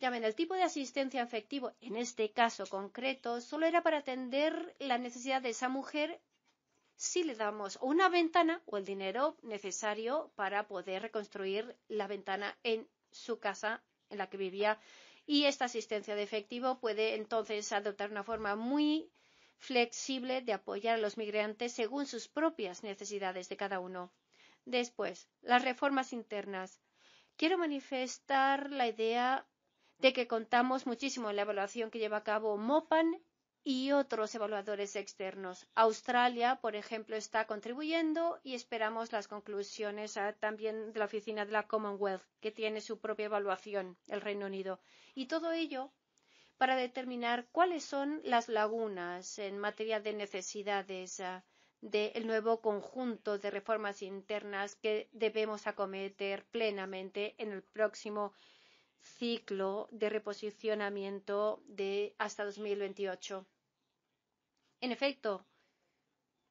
Speaker 1: Ya ven, el tipo de asistencia efectivo, en este caso concreto, solo era para atender la necesidad de esa mujer si le damos una ventana o el dinero necesario para poder reconstruir la ventana en su casa en la que vivía. Y esta asistencia de efectivo puede entonces adoptar una forma muy flexible de apoyar a los migrantes según sus propias necesidades de cada uno. Después, las reformas internas. Quiero manifestar la idea de que contamos muchísimo en la evaluación que lleva a cabo MOPAN y otros evaluadores externos. Australia, por ejemplo, está contribuyendo y esperamos las conclusiones ah, también de la Oficina de la Commonwealth, que tiene su propia evaluación, el Reino Unido. Y todo ello para determinar cuáles son las lagunas en materia de necesidades ah, del nuevo conjunto de reformas internas que debemos acometer plenamente en el próximo ciclo de reposicionamiento de hasta 2028. En efecto,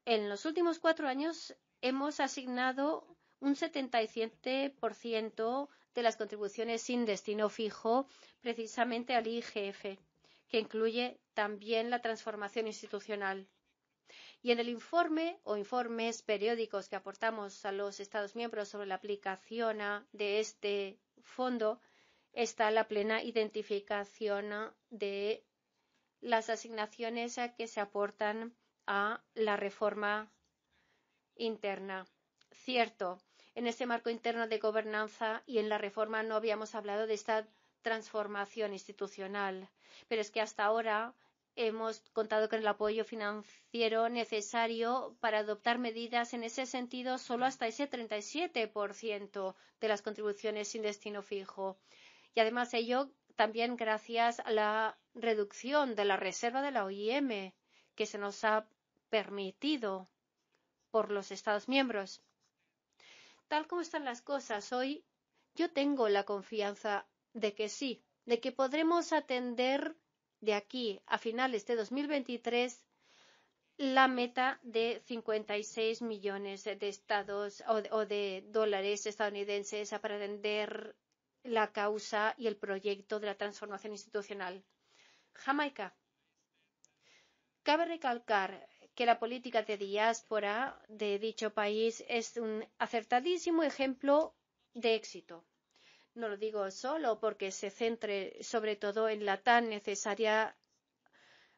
Speaker 1: en los últimos cuatro años hemos asignado un 77% de las contribuciones sin destino fijo precisamente al IGF, que incluye también la transformación institucional. Y en el informe o informes periódicos que aportamos a los Estados miembros sobre la aplicación de este fondo está la plena identificación de las asignaciones que se aportan a la reforma interna. Cierto, en este marco interno de gobernanza y en la reforma no habíamos hablado de esta transformación institucional. Pero es que hasta ahora hemos contado con el apoyo financiero necesario para adoptar medidas en ese sentido solo hasta ese 37% de las contribuciones sin destino fijo. Y además ello también gracias a la reducción de la reserva de la OIM que se nos ha permitido por los Estados miembros tal como están las cosas hoy, yo tengo la confianza de que sí, de que podremos atender de aquí a finales de 2023 la meta de 56 millones de estados o de, dólares estadounidenses para atender la causa y el proyecto de la transformación institucional. Jamaica. Cabe recalcar que la política de diáspora de dicho país es un acertadísimo ejemplo de éxito. No lo digo solo porque se centre sobre todo en la tan necesaria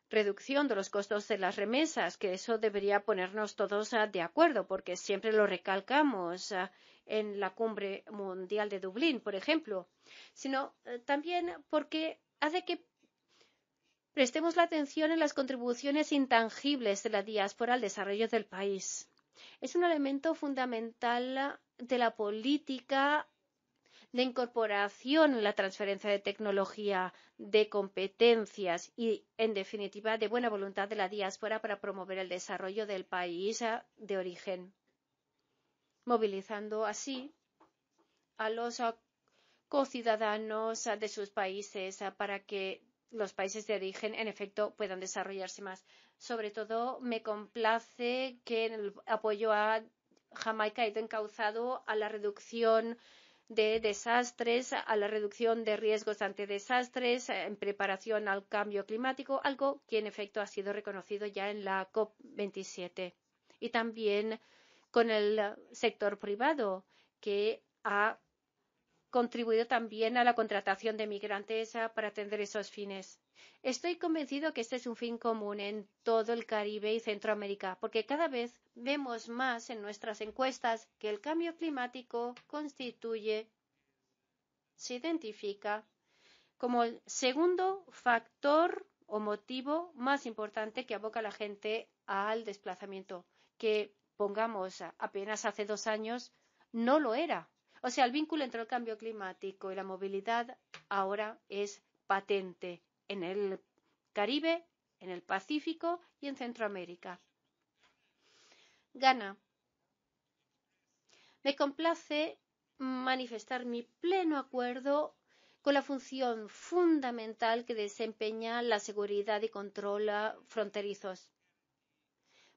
Speaker 1: reducción de los costos de las remesas, que eso debería ponernos todos ah, de acuerdo, porque siempre lo recalcamos ah, en la cumbre mundial de Dublín, por ejemplo, sino eh, también porque hace que Prestemos la atención en las contribuciones intangibles de la diáspora al desarrollo del país. Es un elemento fundamental de la política de incorporación, en la transferencia de tecnología, de competencias y, en definitiva, de buena voluntad de la diáspora para promover el desarrollo del país eh, de origen, movilizando así a los eh, cociudadanos eh, de sus países para que los países de origen, en efecto, puedan desarrollarse más. Sobre todo, me complace que el apoyo a Jamaica haya ido encauzado a la reducción de desastres, a la reducción de riesgos ante desastres, en preparación al cambio climático, algo que en efecto ha sido reconocido ya en la COP27. Y también con el sector privado, que ha contribuido también a la contratación de migrantes ah, para atender esos fines. Estoy convencido que este es un fin común en todo el Caribe y Centroamérica, porque cada vez vemos más en nuestras encuestas que el cambio climático constituye, se identifica como el segundo factor o motivo más importante que aboca a la gente al desplazamiento, que pongamos apenas hace dos años no lo era. O sea, el vínculo entre el cambio climático y la movilidad ahora es patente en el Caribe, en el Pacífico y en Centroamérica. Gana. Me complace manifestar mi pleno acuerdo con la función fundamental que desempeña la seguridad y control fronterizos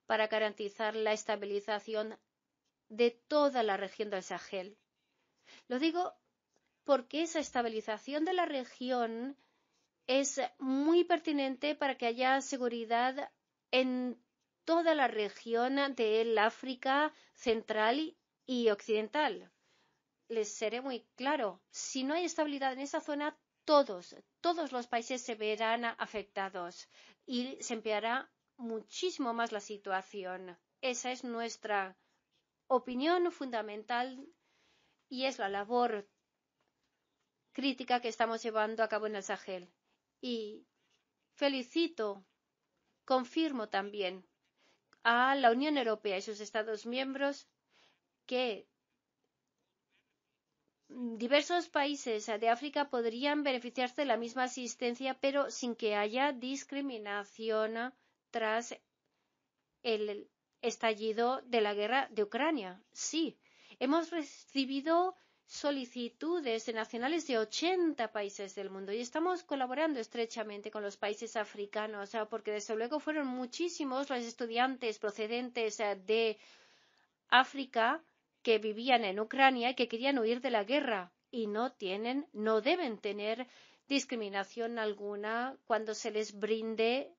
Speaker 1: para garantizar la estabilización de toda la región del Sahel. Lo digo porque esa estabilización de la región es muy pertinente para que haya seguridad en toda la región del África central y occidental. Les seré muy claro, si no hay estabilidad en esa zona, todos, todos los países se verán afectados y se empeorará muchísimo más la situación. Esa es nuestra opinión fundamental y es la labor crítica que estamos llevando a cabo en el Sahel. Y felicito, confirmo también a la Unión Europea y sus Estados miembros que diversos países de África podrían beneficiarse de la misma asistencia, pero sin que haya discriminación tras el estallido de la guerra de Ucrania. Sí, Hemos recibido solicitudes de nacionales de 80 países del mundo y estamos colaborando estrechamente con los países africanos porque desde luego fueron muchísimos los estudiantes procedentes eh, de África que vivían en Ucrania y que querían huir de la guerra y no tienen, no deben tener discriminación alguna cuando se les brinde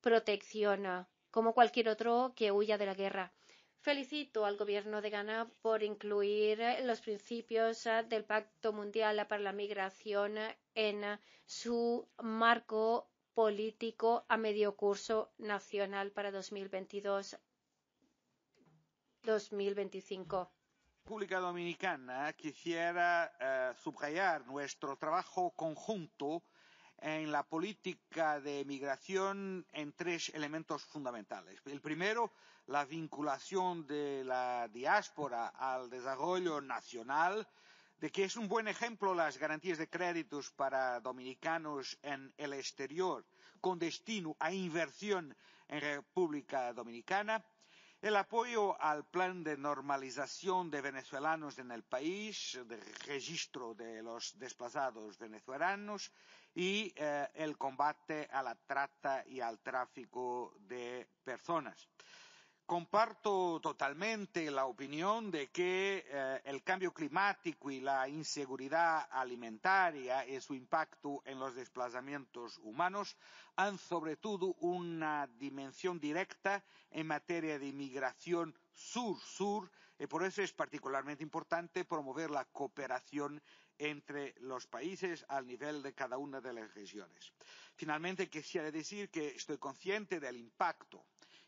Speaker 1: protección como cualquier otro que huya de la guerra. Felicito al gobierno de Ghana por incluir eh, los principios eh, del Pacto Mundial para la Migración eh, en su marco político a medio curso nacional para 2022-2025.
Speaker 6: República Dominicana quisiera subrayar nuestro trabajo conjunto en la política de migración en tres elementos fundamentales. El primero, la vinculación de la diáspora al desarrollo nacional, de que es un buen ejemplo las garantías de créditos para dominicanos en el exterior con destino a inversión en República Dominicana, el apoyo al plan de normalización de venezolanos en el país, de registro de los desplazados venezolanos y eh, el combate a la trata y al tráfico de personas. Comparto totalmente la opinión de que eh, el cambio climático y la inseguridad alimentaria y su impacto en los desplazamientos humanos han sobre todo una dimensión directa en materia de inmigración sur-sur y por eso es particularmente importante promover la cooperación entre los países al nivel de cada una de las regiones. Finalmente, quisiera decir que estoy consciente del impacto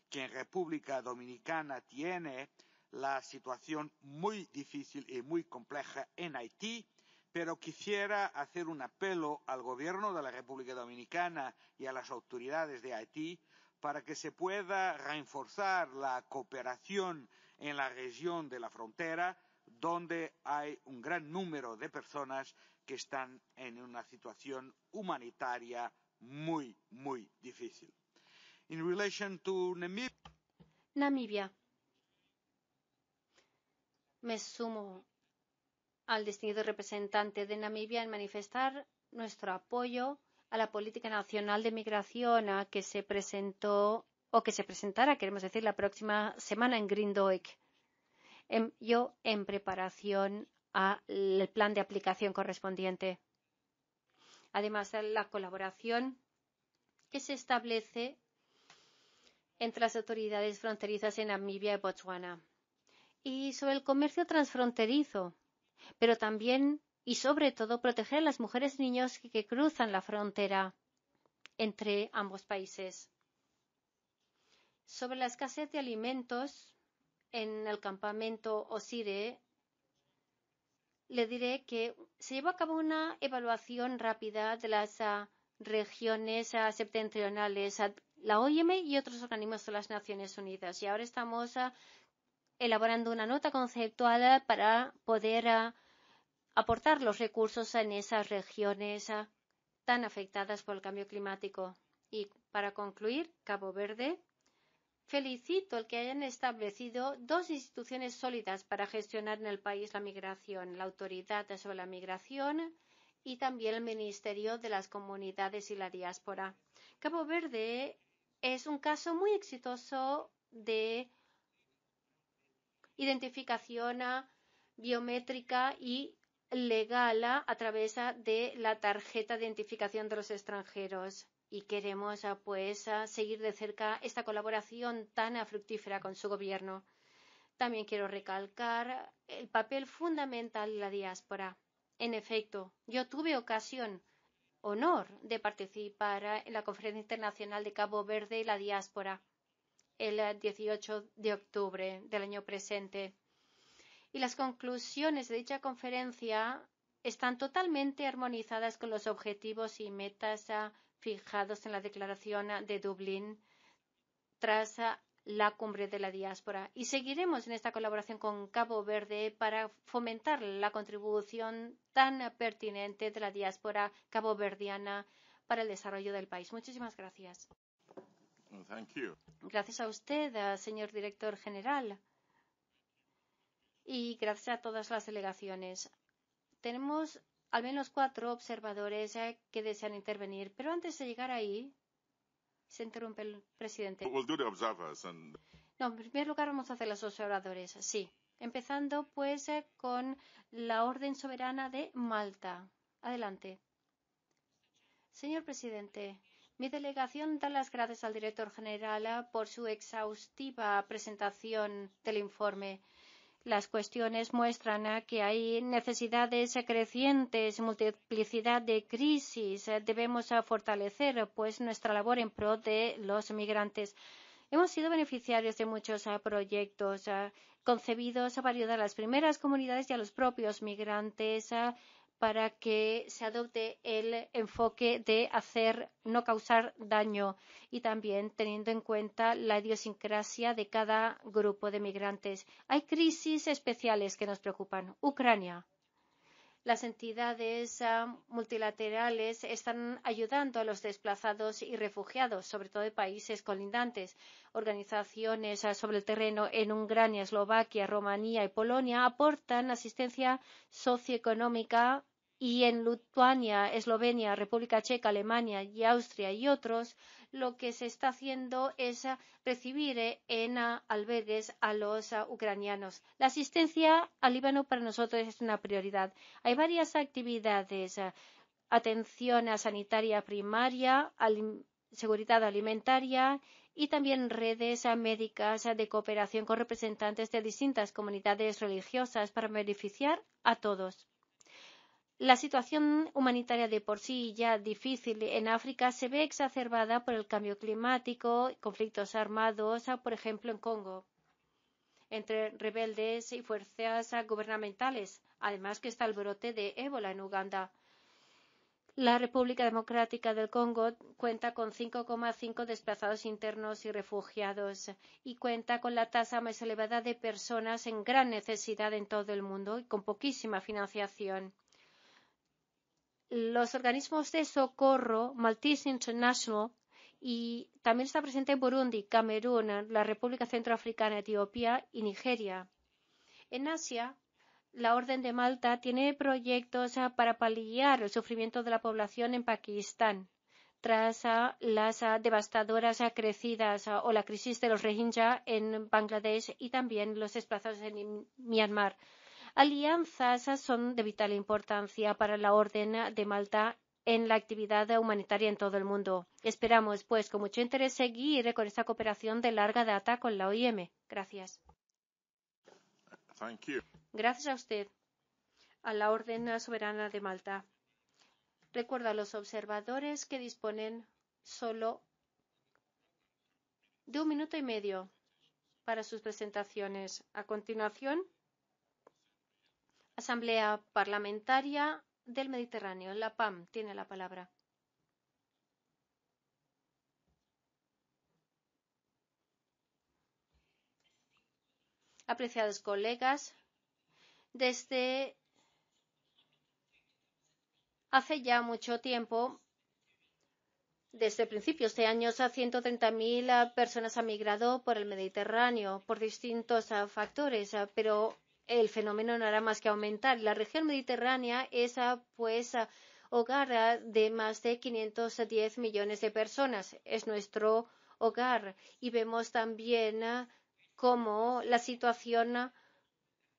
Speaker 6: que en República Dominicana tiene la situación muy difícil y muy compleja en Haití, pero quisiera hacer un apelo al gobierno de la República Dominicana y a las autoridades de Haití para que se pueda reforzar la cooperación en la región de la frontera donde hay un gran número de personas que están en una situación humanitaria muy, muy difícil. En relación a
Speaker 1: Namibia, me sumo al distinguido representante de Namibia en manifestar nuestro apoyo a la política nacional de migración a que se presentó o que se presentará, queremos decir, la próxima semana en Dock. Em, yo en preparación al plan de aplicación correspondiente. Además, de la colaboración que se establece entre las autoridades fronterizas en Namibia y Botswana y sobre el comercio transfronterizo, pero también y sobre todo proteger a las mujeres y niños que cruzan la frontera entre ambos países. Sobre la escasez de alimentos, en el campamento Osire, le diré que se llevó a cabo una evaluación rápida de las ah, regiones ah, septentrionales, ah, la OIM y otros organismos de las Naciones Unidas. Y ahora estamos elaborando una nota conceptual para poder aportar los recursos en esas regiones tan afectadas por el cambio climático. Y para concluir, Cabo Verde Felicito el que hayan establecido dos instituciones sólidas para gestionar en el país la migración, la Autoridad sobre la Migración y también el Ministerio de las Comunidades y la Diáspora. Cabo Verde es un caso muy exitoso de identificación biométrica y legal a través de la tarjeta de identificación de los extranjeros y queremos ah, pues ah, seguir de cerca esta colaboración tan fructífera con su gobierno. También quiero recalcar el papel fundamental de la diáspora. En efecto, yo tuve ocasión, honor, de participar ah, en la Conferencia Internacional de Cabo Verde y la Diáspora el 18 de octubre del año presente. Y las conclusiones de dicha conferencia están totalmente armonizadas con los objetivos y metas fijados en la Declaración de Dublín tras ah, la cumbre de la diáspora. Y seguiremos en esta colaboración con Cabo Verde para fomentar la contribución tan pertinente de la diáspora caboverdiana para el desarrollo del país. Muchísimas gracias. Gracias a usted, ah, señor director general. Y gracias a todas las delegaciones. Tenemos al menos cuatro observadores eh, que desean intervenir. Pero antes de llegar ahí, se interrumpe el presidente. No, en primer lugar vamos a hacer los observadores, sí. Empezando pues eh, con la Orden Soberana de Malta. Adelante. Señor presidente, mi delegación da las gracias al director general eh, por su exhaustiva presentación del informe las cuestiones muestran que hay necesidades crecientes, multiplicidad de crisis. Debemos fortalecer pues, nuestra labor en pro de los migrantes. Hemos sido beneficiarios de muchos ah, proyectos ah, concebidos para ayudar a las primeras comunidades y a los propios migrantes ah, para que se adopte el enfoque de hacer no causar daño y también teniendo en cuenta la idiosincrasia de cada grupo de migrantes. Hay crisis especiales que nos preocupan. Ucrania, las entidades ah, multilaterales están ayudando a los desplazados y refugiados, sobre todo de países colindantes. Organizaciones ah, sobre el terreno en Hungría, Eslovaquia, Rumanía y Polonia aportan asistencia socioeconómica y en Lituania, Eslovenia, República Checa, Alemania y Austria y otros, lo que se está haciendo es ah, recibir eh, en ah, albergues a los ah, ucranianos. La asistencia al Líbano para nosotros es una prioridad. Hay varias actividades. Atención a sanitaria primaria, seguridad alimentaria y también redes médicas de cooperación con representantes de distintas comunidades religiosas para beneficiar a todos. La situación humanitaria de por sí ya difícil en África se ve exacerbada por el cambio climático, conflictos armados, ah, por ejemplo en Congo, entre rebeldes y fuerzas gubernamentales, además que está el brote de ébola en Uganda. La República Democrática del Congo cuenta con 5,5 desplazados internos y refugiados y cuenta con la tasa más elevada de personas en gran necesidad en todo el mundo y con poquísima financiación los organismos de socorro Maltese International y también está presente en Burundi, Camerún, la República Centroafricana, Etiopía y Nigeria. En Asia, la Orden de Malta tiene proyectos ah, para paliar el sufrimiento de la población en Pakistán tras ah, las ah, devastadoras crecidas o la crisis de los Rohingya en Bangladesh y también los desplazados en Myanmar alianzas son de vital importancia para la Orden de Malta en la actividad humanitaria en todo el mundo. Esperamos, pues, con mucho interés seguir con esta cooperación de larga data con la OIM. Gracias. Gracias a usted, a la Orden Soberana de Malta. Recuerda a los observadores que disponen solo de un minuto y medio para sus presentaciones. A continuación, Asamblea Parlamentaria del Mediterráneo, la PAM, tiene la palabra. Apreciados colegas, desde hace ya mucho tiempo desde principios de años, 130.000 personas han migrado por el Mediterráneo por distintos factores, pero el fenómeno no hará más que aumentar. La región mediterránea es pues hogar de más de 510 millones de personas. Es nuestro hogar y vemos también cómo la situación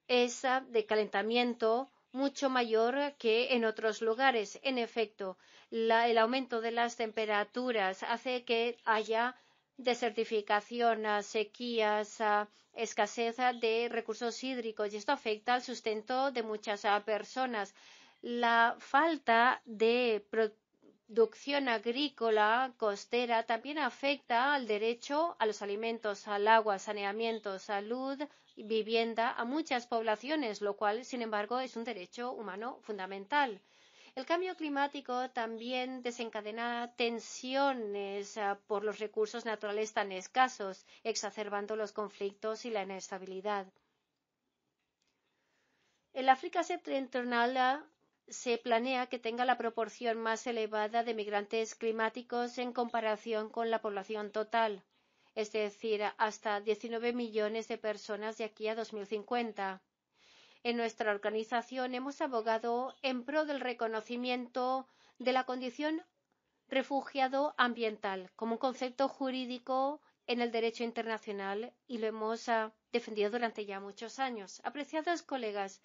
Speaker 1: es de calentamiento mucho mayor que en otros lugares. En efecto, el aumento de las temperaturas hace que haya desertificación, sequías, escasez de recursos hídricos y esto afecta al sustento de muchas personas. La falta de producción agrícola costera también afecta al derecho a los alimentos, al agua, saneamiento, salud, vivienda a muchas poblaciones, lo cual, sin embargo, es un derecho humano fundamental. El cambio climático también desencadena tensiones ah, por los recursos naturales tan escasos, exacerbando los conflictos y la inestabilidad. En África septentrional ah, se planea que tenga la proporción más elevada de migrantes climáticos en comparación con la población total, es decir, hasta 19 millones de personas de aquí a 2050. En nuestra organización hemos abogado en pro del reconocimiento de la condición refugiado ambiental como un concepto jurídico en el derecho internacional y lo hemos ah, defendido durante ya muchos años. Apreciados colegas,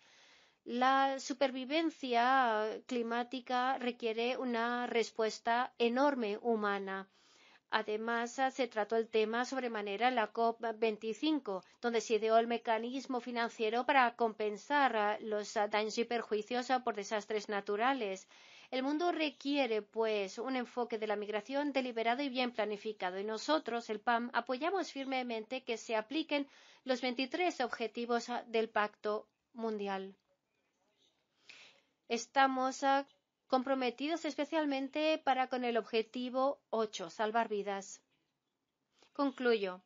Speaker 1: la supervivencia climática requiere una respuesta enorme humana Además, ah, se trató el tema sobremanera en la COP25, donde se ideó el mecanismo financiero para compensar ah, los ah, daños y perjuicios por desastres naturales. El mundo requiere, pues, un enfoque de la migración deliberado y bien planificado, y nosotros, el PAM, apoyamos firmemente que se apliquen los 23 objetivos del Pacto Mundial. Estamos comprometidos especialmente para con el objetivo 8, salvar vidas. Concluyo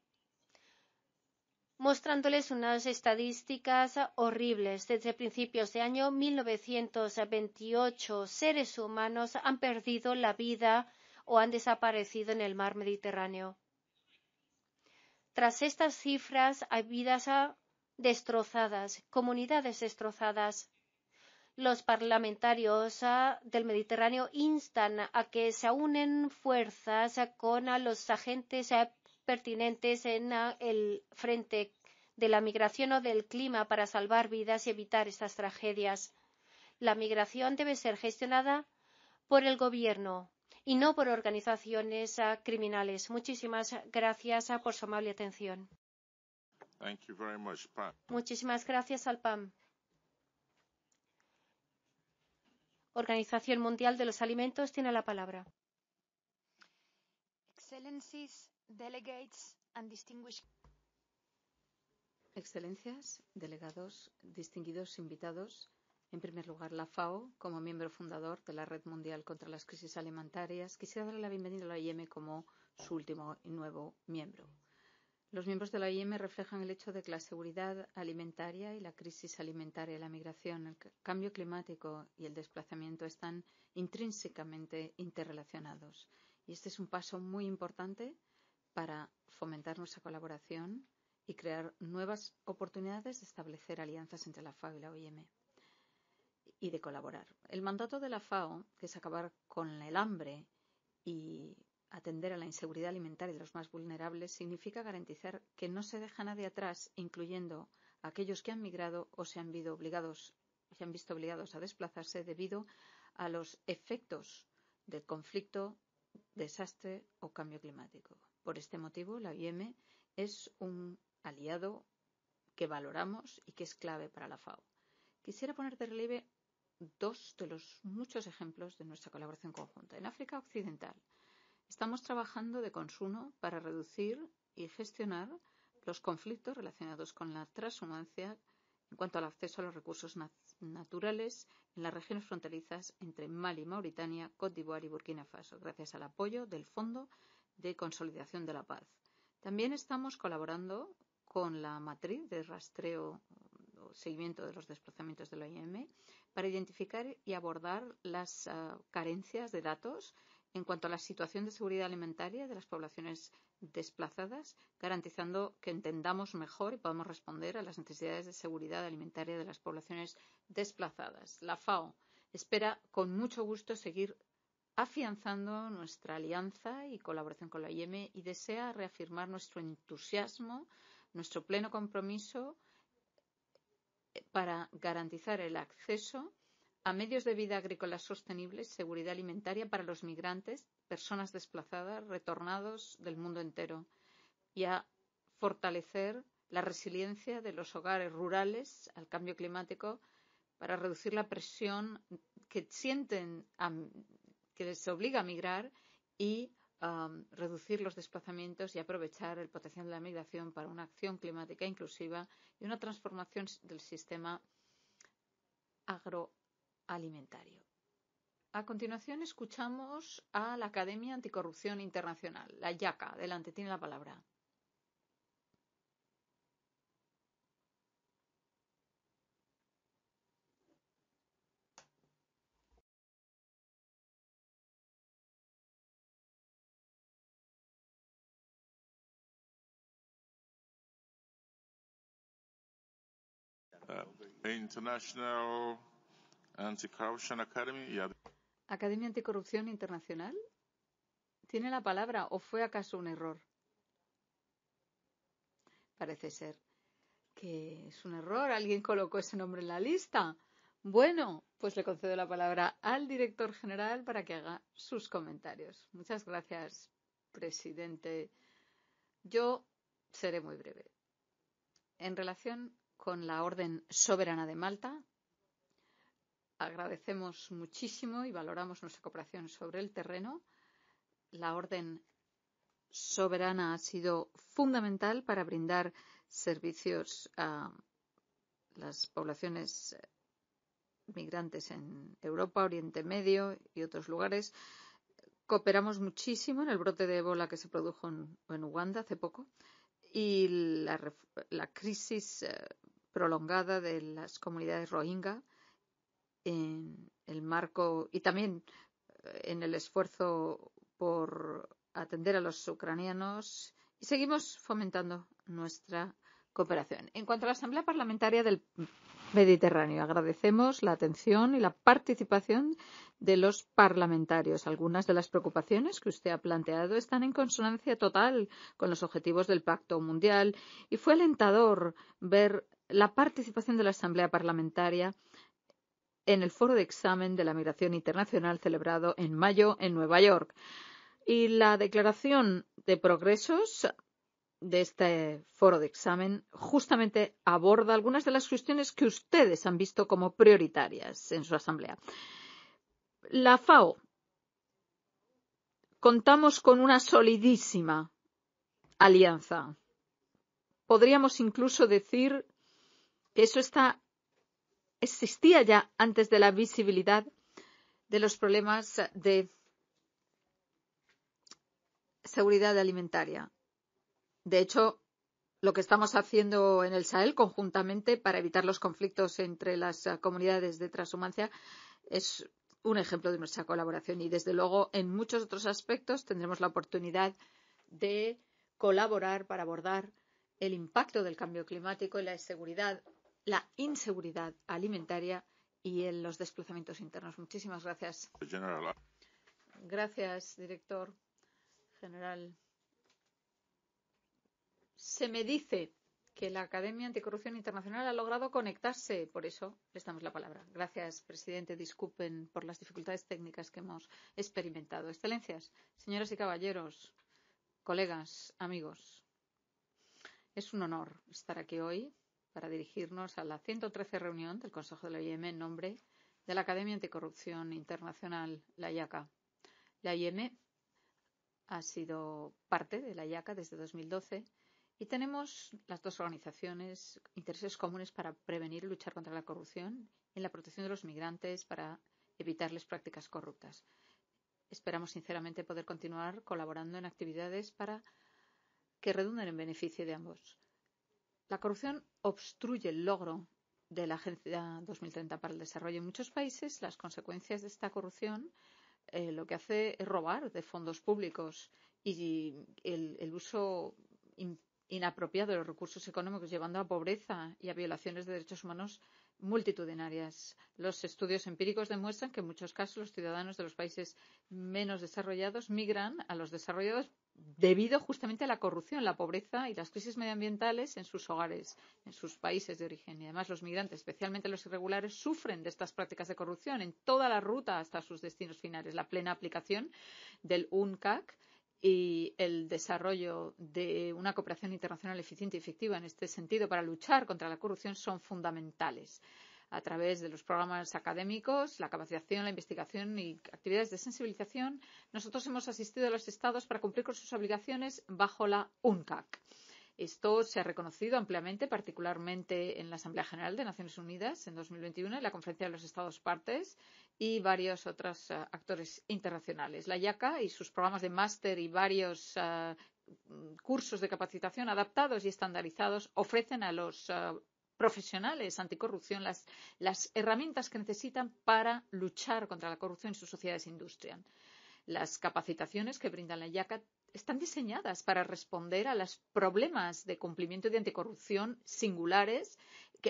Speaker 1: mostrándoles unas estadísticas horribles. Desde principios de año 1928 seres humanos han perdido la vida o han desaparecido en el mar Mediterráneo. Tras estas cifras hay vidas destrozadas, comunidades destrozadas, los parlamentarios ah, del Mediterráneo instan a que se unen fuerzas ah, con ah, los agentes pertinentes en el frente de la migración o del clima para salvar vidas y evitar estas tragedias. La migración debe ser gestionada por el Gobierno y no por organizaciones criminales. Muchísimas gracias por su amable atención. Muchísimas gracias al PAM. Organización Mundial de los Alimentos, tiene la palabra.
Speaker 5: Excelencias, delegados, distinguidos invitados, en primer lugar, la FAO, como miembro fundador de la Red Mundial contra las Crisis Alimentarias, quisiera darle la bienvenida a la IEM como su último y nuevo miembro. Los miembros de la OIM reflejan el hecho de que la seguridad alimentaria y la crisis alimentaria, la migración, el cambio climático y el desplazamiento están intrínsecamente interrelacionados. Y este es un paso muy importante para fomentar nuestra colaboración y crear nuevas oportunidades de establecer alianzas entre la FAO y la OIM y de colaborar. El mandato de la FAO, que es acabar con el hambre y Atender a la inseguridad alimentaria de los más vulnerables significa garantizar que no se deja nadie atrás, incluyendo a aquellos que han migrado o se han, se han visto obligados a desplazarse debido a los efectos del conflicto, desastre o cambio climático. Por este motivo, la OIM es un aliado que valoramos y que es clave para la FAO. Quisiera poner de relieve dos de los muchos ejemplos de nuestra colaboración conjunta. En África Occidental, Estamos trabajando de consumo para reducir y gestionar los conflictos relacionados con la transhumancia en cuanto al acceso a los recursos naturales en las regiones fronterizas entre Mali, Mauritania, Côte d'Ivoire y Burkina Faso, gracias al apoyo del Fondo de Consolidación de la Paz. También estamos colaborando con la matriz de rastreo o seguimiento de los desplazamientos del la OIM para identificar y abordar las ah, carencias de datos en cuanto a la situación de seguridad alimentaria de las poblaciones desplazadas, garantizando que entendamos mejor y podamos responder a las necesidades de seguridad alimentaria de las poblaciones desplazadas. La FAO espera con mucho gusto seguir afianzando nuestra alianza y colaboración con la IEM e y desea reafirmar nuestro entusiasmo, nuestro pleno compromiso eh, para garantizar el acceso a medios de vida agrícola sostenibles, seguridad alimentaria para los migrantes, personas desplazadas, retornados del mundo entero, y a fortalecer la resiliencia de los hogares rurales al cambio climático para reducir la presión que sienten que les obliga a migrar y reducir los desplazamientos y aprovechar el potencial de la migración para una acción climática inclusiva y una transformación del sistema agro alimentario. A continuación escuchamos a la Academia Anticorrupción Internacional, la YACA. Adelante, tiene la palabra.
Speaker 2: Uh,
Speaker 5: Academia Anticorrupción Internacional. ¿Tiene la palabra o fue acaso un error? Parece ser que es un error. Alguien colocó ese nombre en la lista. Bueno, pues le concedo la palabra al director general para que haga sus comentarios. Muchas gracias, presidente. Yo seré muy breve. En relación con la Orden Soberana de Malta, Agradecemos muchísimo y valoramos nuestra cooperación sobre el terreno. La Orden Soberana ha sido fundamental para brindar servicios a las poblaciones migrantes en Europa, Oriente Medio y otros lugares. Cooperamos muchísimo en el brote de ébola que se produjo en, Uganda hace poco y la, crisis eh, prolongada de las comunidades rohingya en el marco y también eh, en el esfuerzo por atender a los ucranianos y seguimos fomentando nuestra cooperación. En cuanto a la Asamblea Parlamentaria del Mediterráneo, agradecemos la atención y la participación de los parlamentarios. Algunas de las preocupaciones que usted ha planteado están en consonancia total con los objetivos del Pacto Mundial y fue alentador ver la participación de la Asamblea Parlamentaria en el foro de examen de la migración internacional celebrado en mayo en Nueva York. Y la declaración de progresos de este foro de examen justamente aborda algunas de las cuestiones que ustedes han visto como prioritarias en su asamblea. La FAO. Contamos con una solidísima alianza. Podríamos incluso decir que eso está existía ya antes de la visibilidad de los problemas de seguridad alimentaria. De hecho, lo que estamos haciendo en el Sahel conjuntamente para evitar los conflictos entre las eh, comunidades de transhumancia es un ejemplo de nuestra colaboración y desde luego en muchos otros aspectos tendremos la oportunidad de colaborar para abordar el impacto del cambio climático y la seguridad la inseguridad alimentaria y en los desplazamientos internos. Muchísimas gracias. Gracias, director general. Se me dice que la Academia Anticorrupción Internacional ha logrado conectarse. Por eso le damos la palabra. Gracias, presidente. Disculpen por las dificultades técnicas que hemos experimentado. Excelencias, señoras y caballeros, colegas, amigos. Es un honor estar aquí hoy para dirigirnos a la 113 reunión del Consejo de la IEM en nombre de la Academia Anticorrupción Internacional, la IACA. La IEM ha sido parte de la IACA desde 2012 y tenemos las dos organizaciones intereses comunes para prevenir y luchar contra la corrupción en la protección de los migrantes para evitarles prácticas corruptas. Esperamos sinceramente poder continuar colaborando en actividades para que redunden en beneficio de ambos. La corrupción obstruye el logro de la Agencia 2030 para el Desarrollo. En muchos países las consecuencias de esta corrupción eh, lo que hace es robar de fondos públicos y el, uso inapropiado de los recursos económicos, llevando a pobreza y a violaciones de derechos humanos multitudinarias. Los estudios empíricos demuestran que en muchos casos los ciudadanos de los países menos desarrollados migran a los desarrollados debido justamente a la corrupción, la pobreza y las crisis medioambientales en sus hogares, en sus países de origen. Y además los migrantes, especialmente los irregulares, sufren de estas prácticas de corrupción en toda la ruta hasta sus destinos finales. La plena aplicación del UNCAC y el desarrollo de una cooperación internacional eficiente y efectiva en este sentido para luchar contra la corrupción son fundamentales a través de los programas académicos, la capacitación, la investigación y actividades de sensibilización, nosotros hemos asistido a los Estados para cumplir con sus obligaciones bajo la UNCAC. Esto se ha reconocido ampliamente, particularmente en la Asamblea General de Naciones Unidas en 2021, en la Conferencia de los Estados Partes y varios otros eh, actores internacionales. La IACA y sus programas de máster y varios eh, cursos de capacitación adaptados y estandarizados ofrecen a los eh, profesionales anticorrupción las, herramientas que necesitan para luchar contra la corrupción en sus sociedades industriales. Las capacitaciones que brinda la IACA están diseñadas para responder a los problemas de cumplimiento de anticorrupción singulares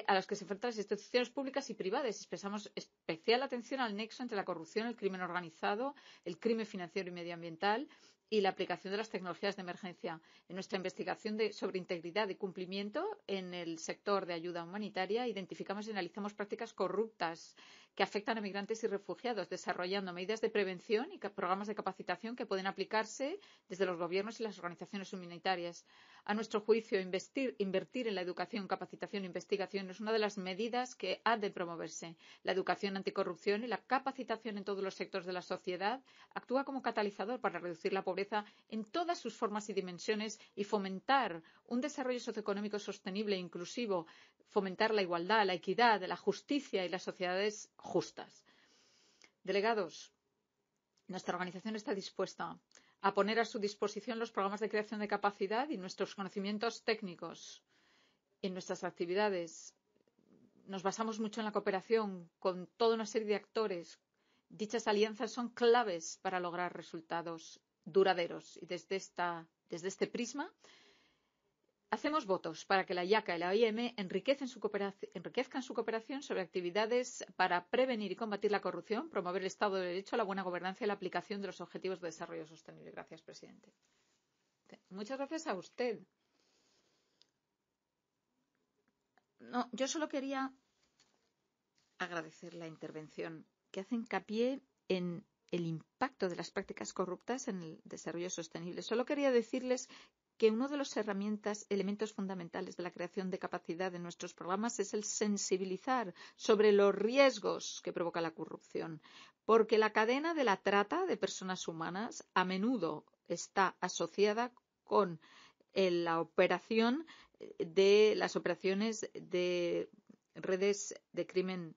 Speaker 5: a los que se enfrentan las instituciones públicas y privadas. Expresamos especial atención al nexo entre la corrupción, el crimen organizado, el crimen financiero y medioambiental y la aplicación de las tecnologías de emergencia. En nuestra investigación sobre integridad y cumplimiento en el sector de ayuda humanitaria, identificamos y analizamos prácticas corruptas que afectan a migrantes y refugiados, desarrollando medidas de prevención y programas de capacitación que pueden aplicarse desde los gobiernos y las organizaciones humanitarias. A nuestro juicio, invertir en la educación, capacitación e investigación es una de las medidas que ha de promoverse. La educación anticorrupción y la capacitación en todos los sectores de la sociedad actúa como catalizador para reducir la pobreza en todas sus formas y dimensiones y fomentar un desarrollo socioeconómico sostenible e inclusivo fomentar la igualdad, la equidad, la justicia y las sociedades justas. Delegados, nuestra organización está dispuesta a poner a su disposición los programas de creación de capacidad y nuestros conocimientos técnicos en nuestras actividades. Nos basamos mucho en la cooperación con toda una serie de actores. Dichas alianzas son claves para lograr resultados duraderos. Y desde, desde este prisma, Hacemos votos para que la IACA y la OIM enriquezcan su, enriquezcan su, cooperación sobre actividades para prevenir y combatir la corrupción, promover el Estado de Derecho, la buena gobernanza y la aplicación de los Objetivos de Desarrollo Sostenible. Gracias, presidente. Muchas gracias a usted. No, yo solo quería agradecer la intervención que hace hincapié en el impacto de las prácticas corruptas en el desarrollo sostenible. Solo quería decirles que uno de los elementos fundamentales de la creación de capacidad de nuestros programas es el sensibilizar sobre los riesgos que provoca la corrupción, porque la cadena de la trata de personas humanas a menudo está asociada con eh, la operación eh, de las operaciones de redes de crimen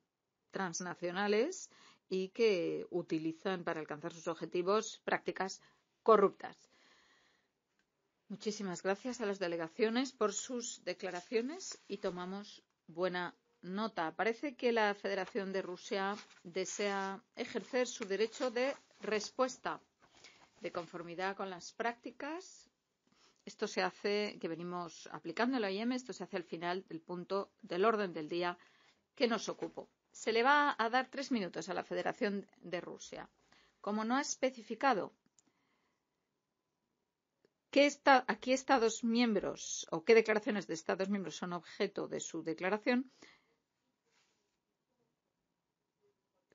Speaker 5: transnacionales y que utilizan para alcanzar sus objetivos prácticas corruptas. Muchísimas gracias a las delegaciones por sus declaraciones y tomamos buena nota. Parece que la Federación de Rusia desea ejercer su derecho de respuesta de conformidad con las prácticas. Esto se hace, que venimos aplicando en la OIM, e, esto se hace al final del punto del orden del día que nos ocupo. Se le va a dar tres minutos a la Federación de Rusia. Como no ha especificado a qué Estados miembros o qué declaraciones de Estados miembros son objeto de su declaración?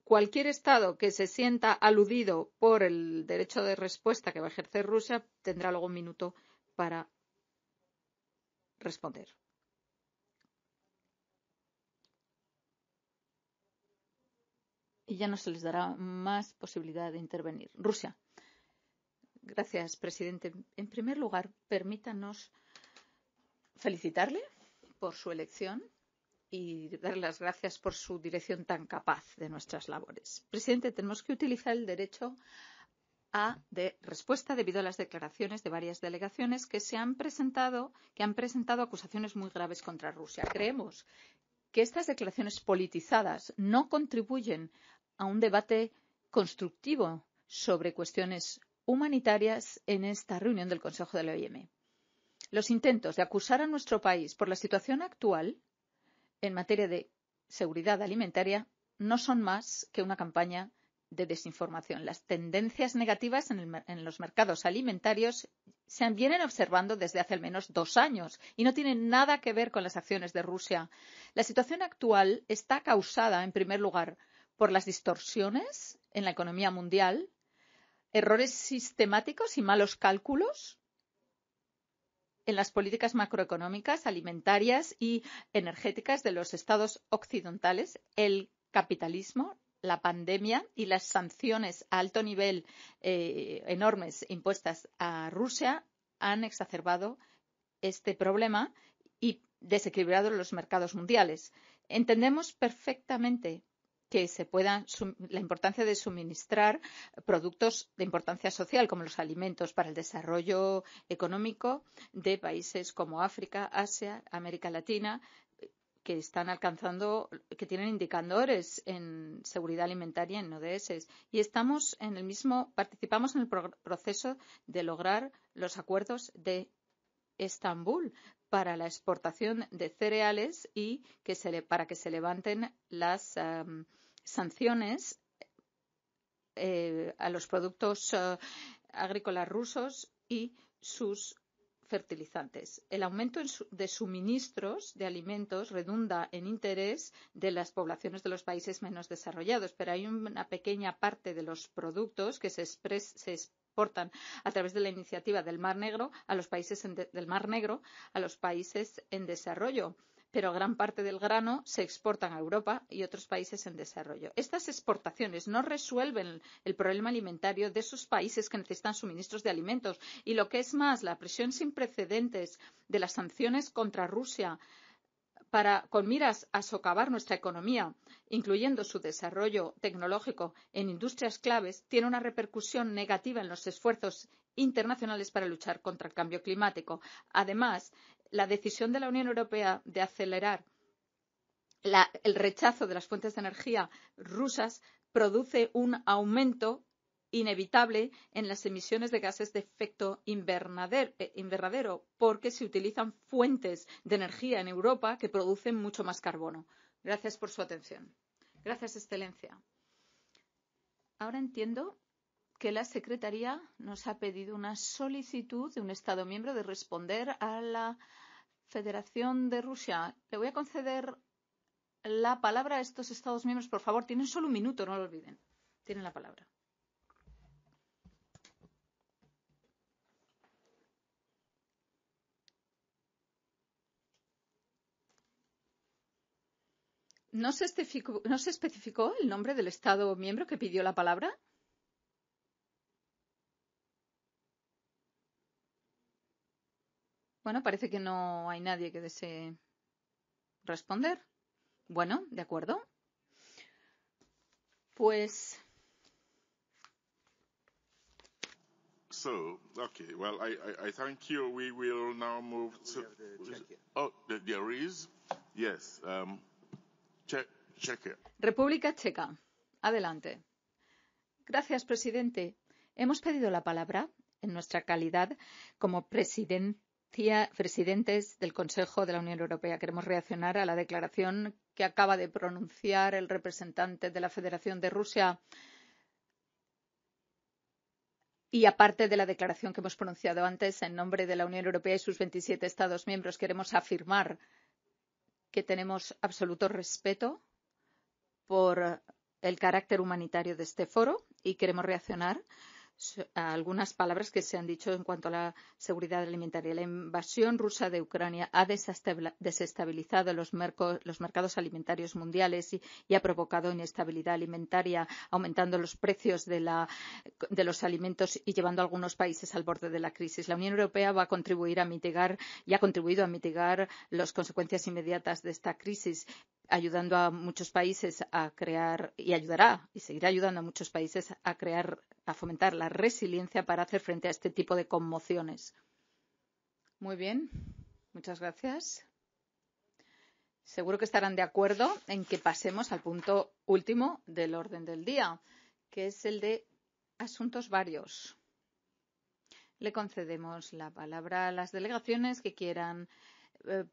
Speaker 5: Cualquier Estado que se sienta aludido por el derecho de respuesta que va a ejercer Rusia tendrá luego un minuto para responder. Y ya no se les dará más posibilidad de intervenir. Rusia. Gracias, presidente. En primer lugar, permítanos felicitarle por su elección y darle las gracias por su dirección tan capaz de nuestras labores. Presidente, tenemos que utilizar el derecho a de respuesta debido a las declaraciones de varias delegaciones que se han presentado, que han presentado acusaciones muy graves contra Rusia. Creemos que estas declaraciones politizadas no contribuyen a un debate constructivo sobre cuestiones humanitarias en esta reunión del Consejo de la OIM. Los intentos de acusar a nuestro país por la situación actual en materia de seguridad alimentaria no son más que una campaña de desinformación. Las tendencias negativas en, los mercados alimentarios se vienen observando desde hace al menos dos años y no tienen nada que ver con las acciones de Rusia. La situación actual está causada, en primer lugar, por las distorsiones en la economía mundial errores sistemáticos y malos cálculos en las políticas macroeconómicas, alimentarias y energéticas de los estados occidentales, el capitalismo, la pandemia y las sanciones a alto nivel eh, enormes impuestas a Rusia han exacerbado este problema y desequilibrado los mercados mundiales. Entendemos perfectamente que se puedan la importancia de suministrar productos de importancia social como los alimentos para el desarrollo económico de países como África, Asia, América Latina, que están alcanzando, que tienen indicadores en seguridad alimentaria en ODS. Y estamos en el mismo, participamos en el proceso de lograr los acuerdos de Estambul para la exportación de cereales y que se para que se levanten las sanciones eh, a los productos eh, agrícolas rusos y sus fertilizantes. El aumento de suministros de alimentos redunda en interés de las poblaciones de los países menos desarrollados, pero hay una pequeña parte de los productos que se, exportan a través de la iniciativa del Mar Negro a los países del Mar Negro a los países en desarrollo pero gran parte del grano se exporta a Europa y otros países en desarrollo. Estas exportaciones no resuelven el problema alimentario de esos países que necesitan suministros de alimentos y lo que es más, la presión sin precedentes de las sanciones contra Rusia para, con miras a socavar nuestra economía, incluyendo su desarrollo tecnológico en industrias claves, tiene una repercusión negativa en los esfuerzos internacionales para luchar contra el cambio climático. Además, la decisión de la Unión Europea de acelerar el rechazo de las fuentes de energía rusas produce un aumento inevitable en las emisiones de gases de efecto eh, invernadero, porque se utilizan fuentes de energía en Europa que producen mucho más carbono. Gracias por su atención. Gracias, Excelencia. Ahora entiendo que la Secretaría nos ha pedido una solicitud de un Estado miembro de responder a la Federación de Rusia, le voy a conceder la palabra a estos Estados miembros. Por favor, tienen solo un minuto, no lo olviden. Tienen la palabra. ¿No se, especificó, ¿No se especificó el nombre del Estado miembro que pidió la palabra? Bueno, parece que no hay nadie que desee responder. Bueno, de acuerdo. Pues. República Checa. Adelante. Gracias, presidente. Hemos pedido la palabra en nuestra calidad como presidente presidentes del Consejo de la Unión Europea, queremos reaccionar a la declaración que acaba de pronunciar el representante de la Federación de Rusia y aparte de la declaración que hemos pronunciado antes en nombre de la Unión Europea y sus 27 Estados miembros, queremos afirmar que tenemos absoluto respeto por el carácter humanitario de este foro y queremos reaccionar a algunas palabras que se han dicho en cuanto a la seguridad alimentaria. La invasión rusa de Ucrania ha desestabilizado los, mercados alimentarios mundiales y, ha provocado inestabilidad alimentaria, aumentando los precios de, de los alimentos y llevando a algunos países al borde de la crisis. La Unión Europea va a contribuir a mitigar y ha contribuido a mitigar las consecuencias inmediatas de esta crisis, ayudando a muchos países a crear y ayudará y seguirá ayudando a muchos países a crear, a fomentar la resiliencia para hacer frente a este tipo de conmociones. Muy bien, muchas gracias. Seguro que estarán de acuerdo en que pasemos al punto último del orden del día, que es el de asuntos varios. Le concedemos la palabra a las delegaciones que quieran eh,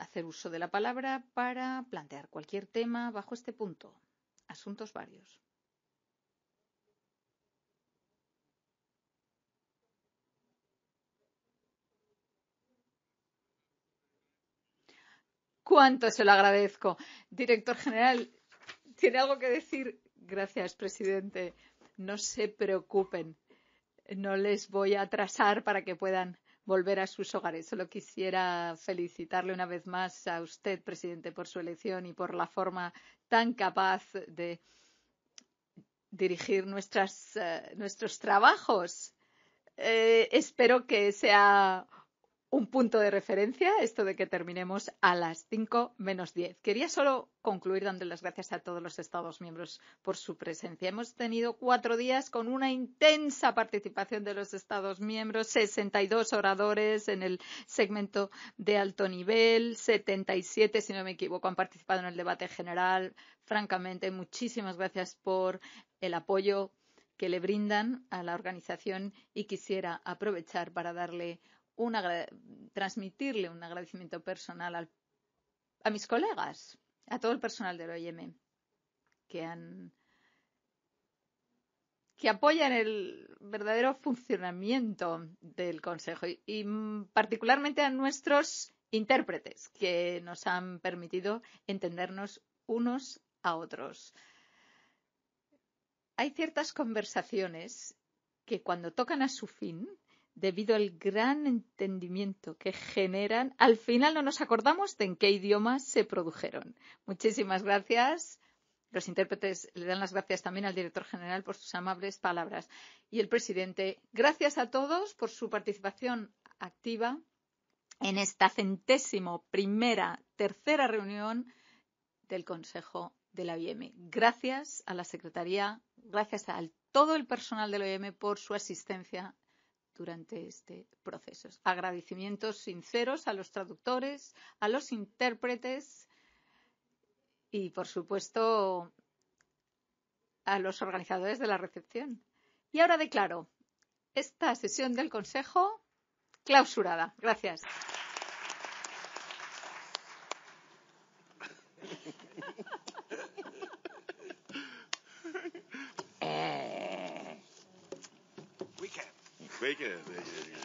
Speaker 5: hacer uso de la palabra para plantear cualquier tema bajo este punto. Asuntos varios. cuánto se lo agradezco. Director general, ¿tiene algo que decir? Gracias, presidente. No se preocupen. No les voy a atrasar para que puedan volver a sus hogares. Solo quisiera felicitarle una vez más a usted, presidente, por su elección y por la forma tan capaz de dirigir nuestras, eh, nuestros trabajos. Eh, espero que sea un punto de referencia, esto de que terminemos a las cinco menos diez. Quería solo concluir dando las gracias a todos los Estados miembros por su presencia. Hemos tenido cuatro días con una intensa participación de los Estados miembros, 62 oradores en el segmento de alto nivel, 77, si no me equivoco, han participado en el debate general. Francamente, muchísimas gracias por el apoyo que le brindan a la organización y quisiera aprovechar para darle transmitirle un agradecimiento personal a mis colegas, a todo el personal del OIM que han que apoyan el verdadero funcionamiento del Consejo y particularmente a nuestros intérpretes que nos han permitido entendernos unos a otros. Hay ciertas conversaciones que cuando tocan a su fin debido al gran entendimiento que generan, al final no nos acordamos de en qué idiomas se produjeron. Muchísimas gracias. Los intérpretes le dan las gracias también al director general por sus amables palabras y el presidente. Gracias a todos por su participación activa en esta centésimo primera, tercera reunión del Consejo de la OIM. Gracias a la Secretaría, gracias a todo el personal de la OIM por su asistencia durante este proceso. Agradecimientos sinceros a los traductores, a los intérpretes y, por supuesto, a los organizadores de la recepción. Y ahora declaro esta sesión del Consejo clausurada. Gracias.
Speaker 4: faking it.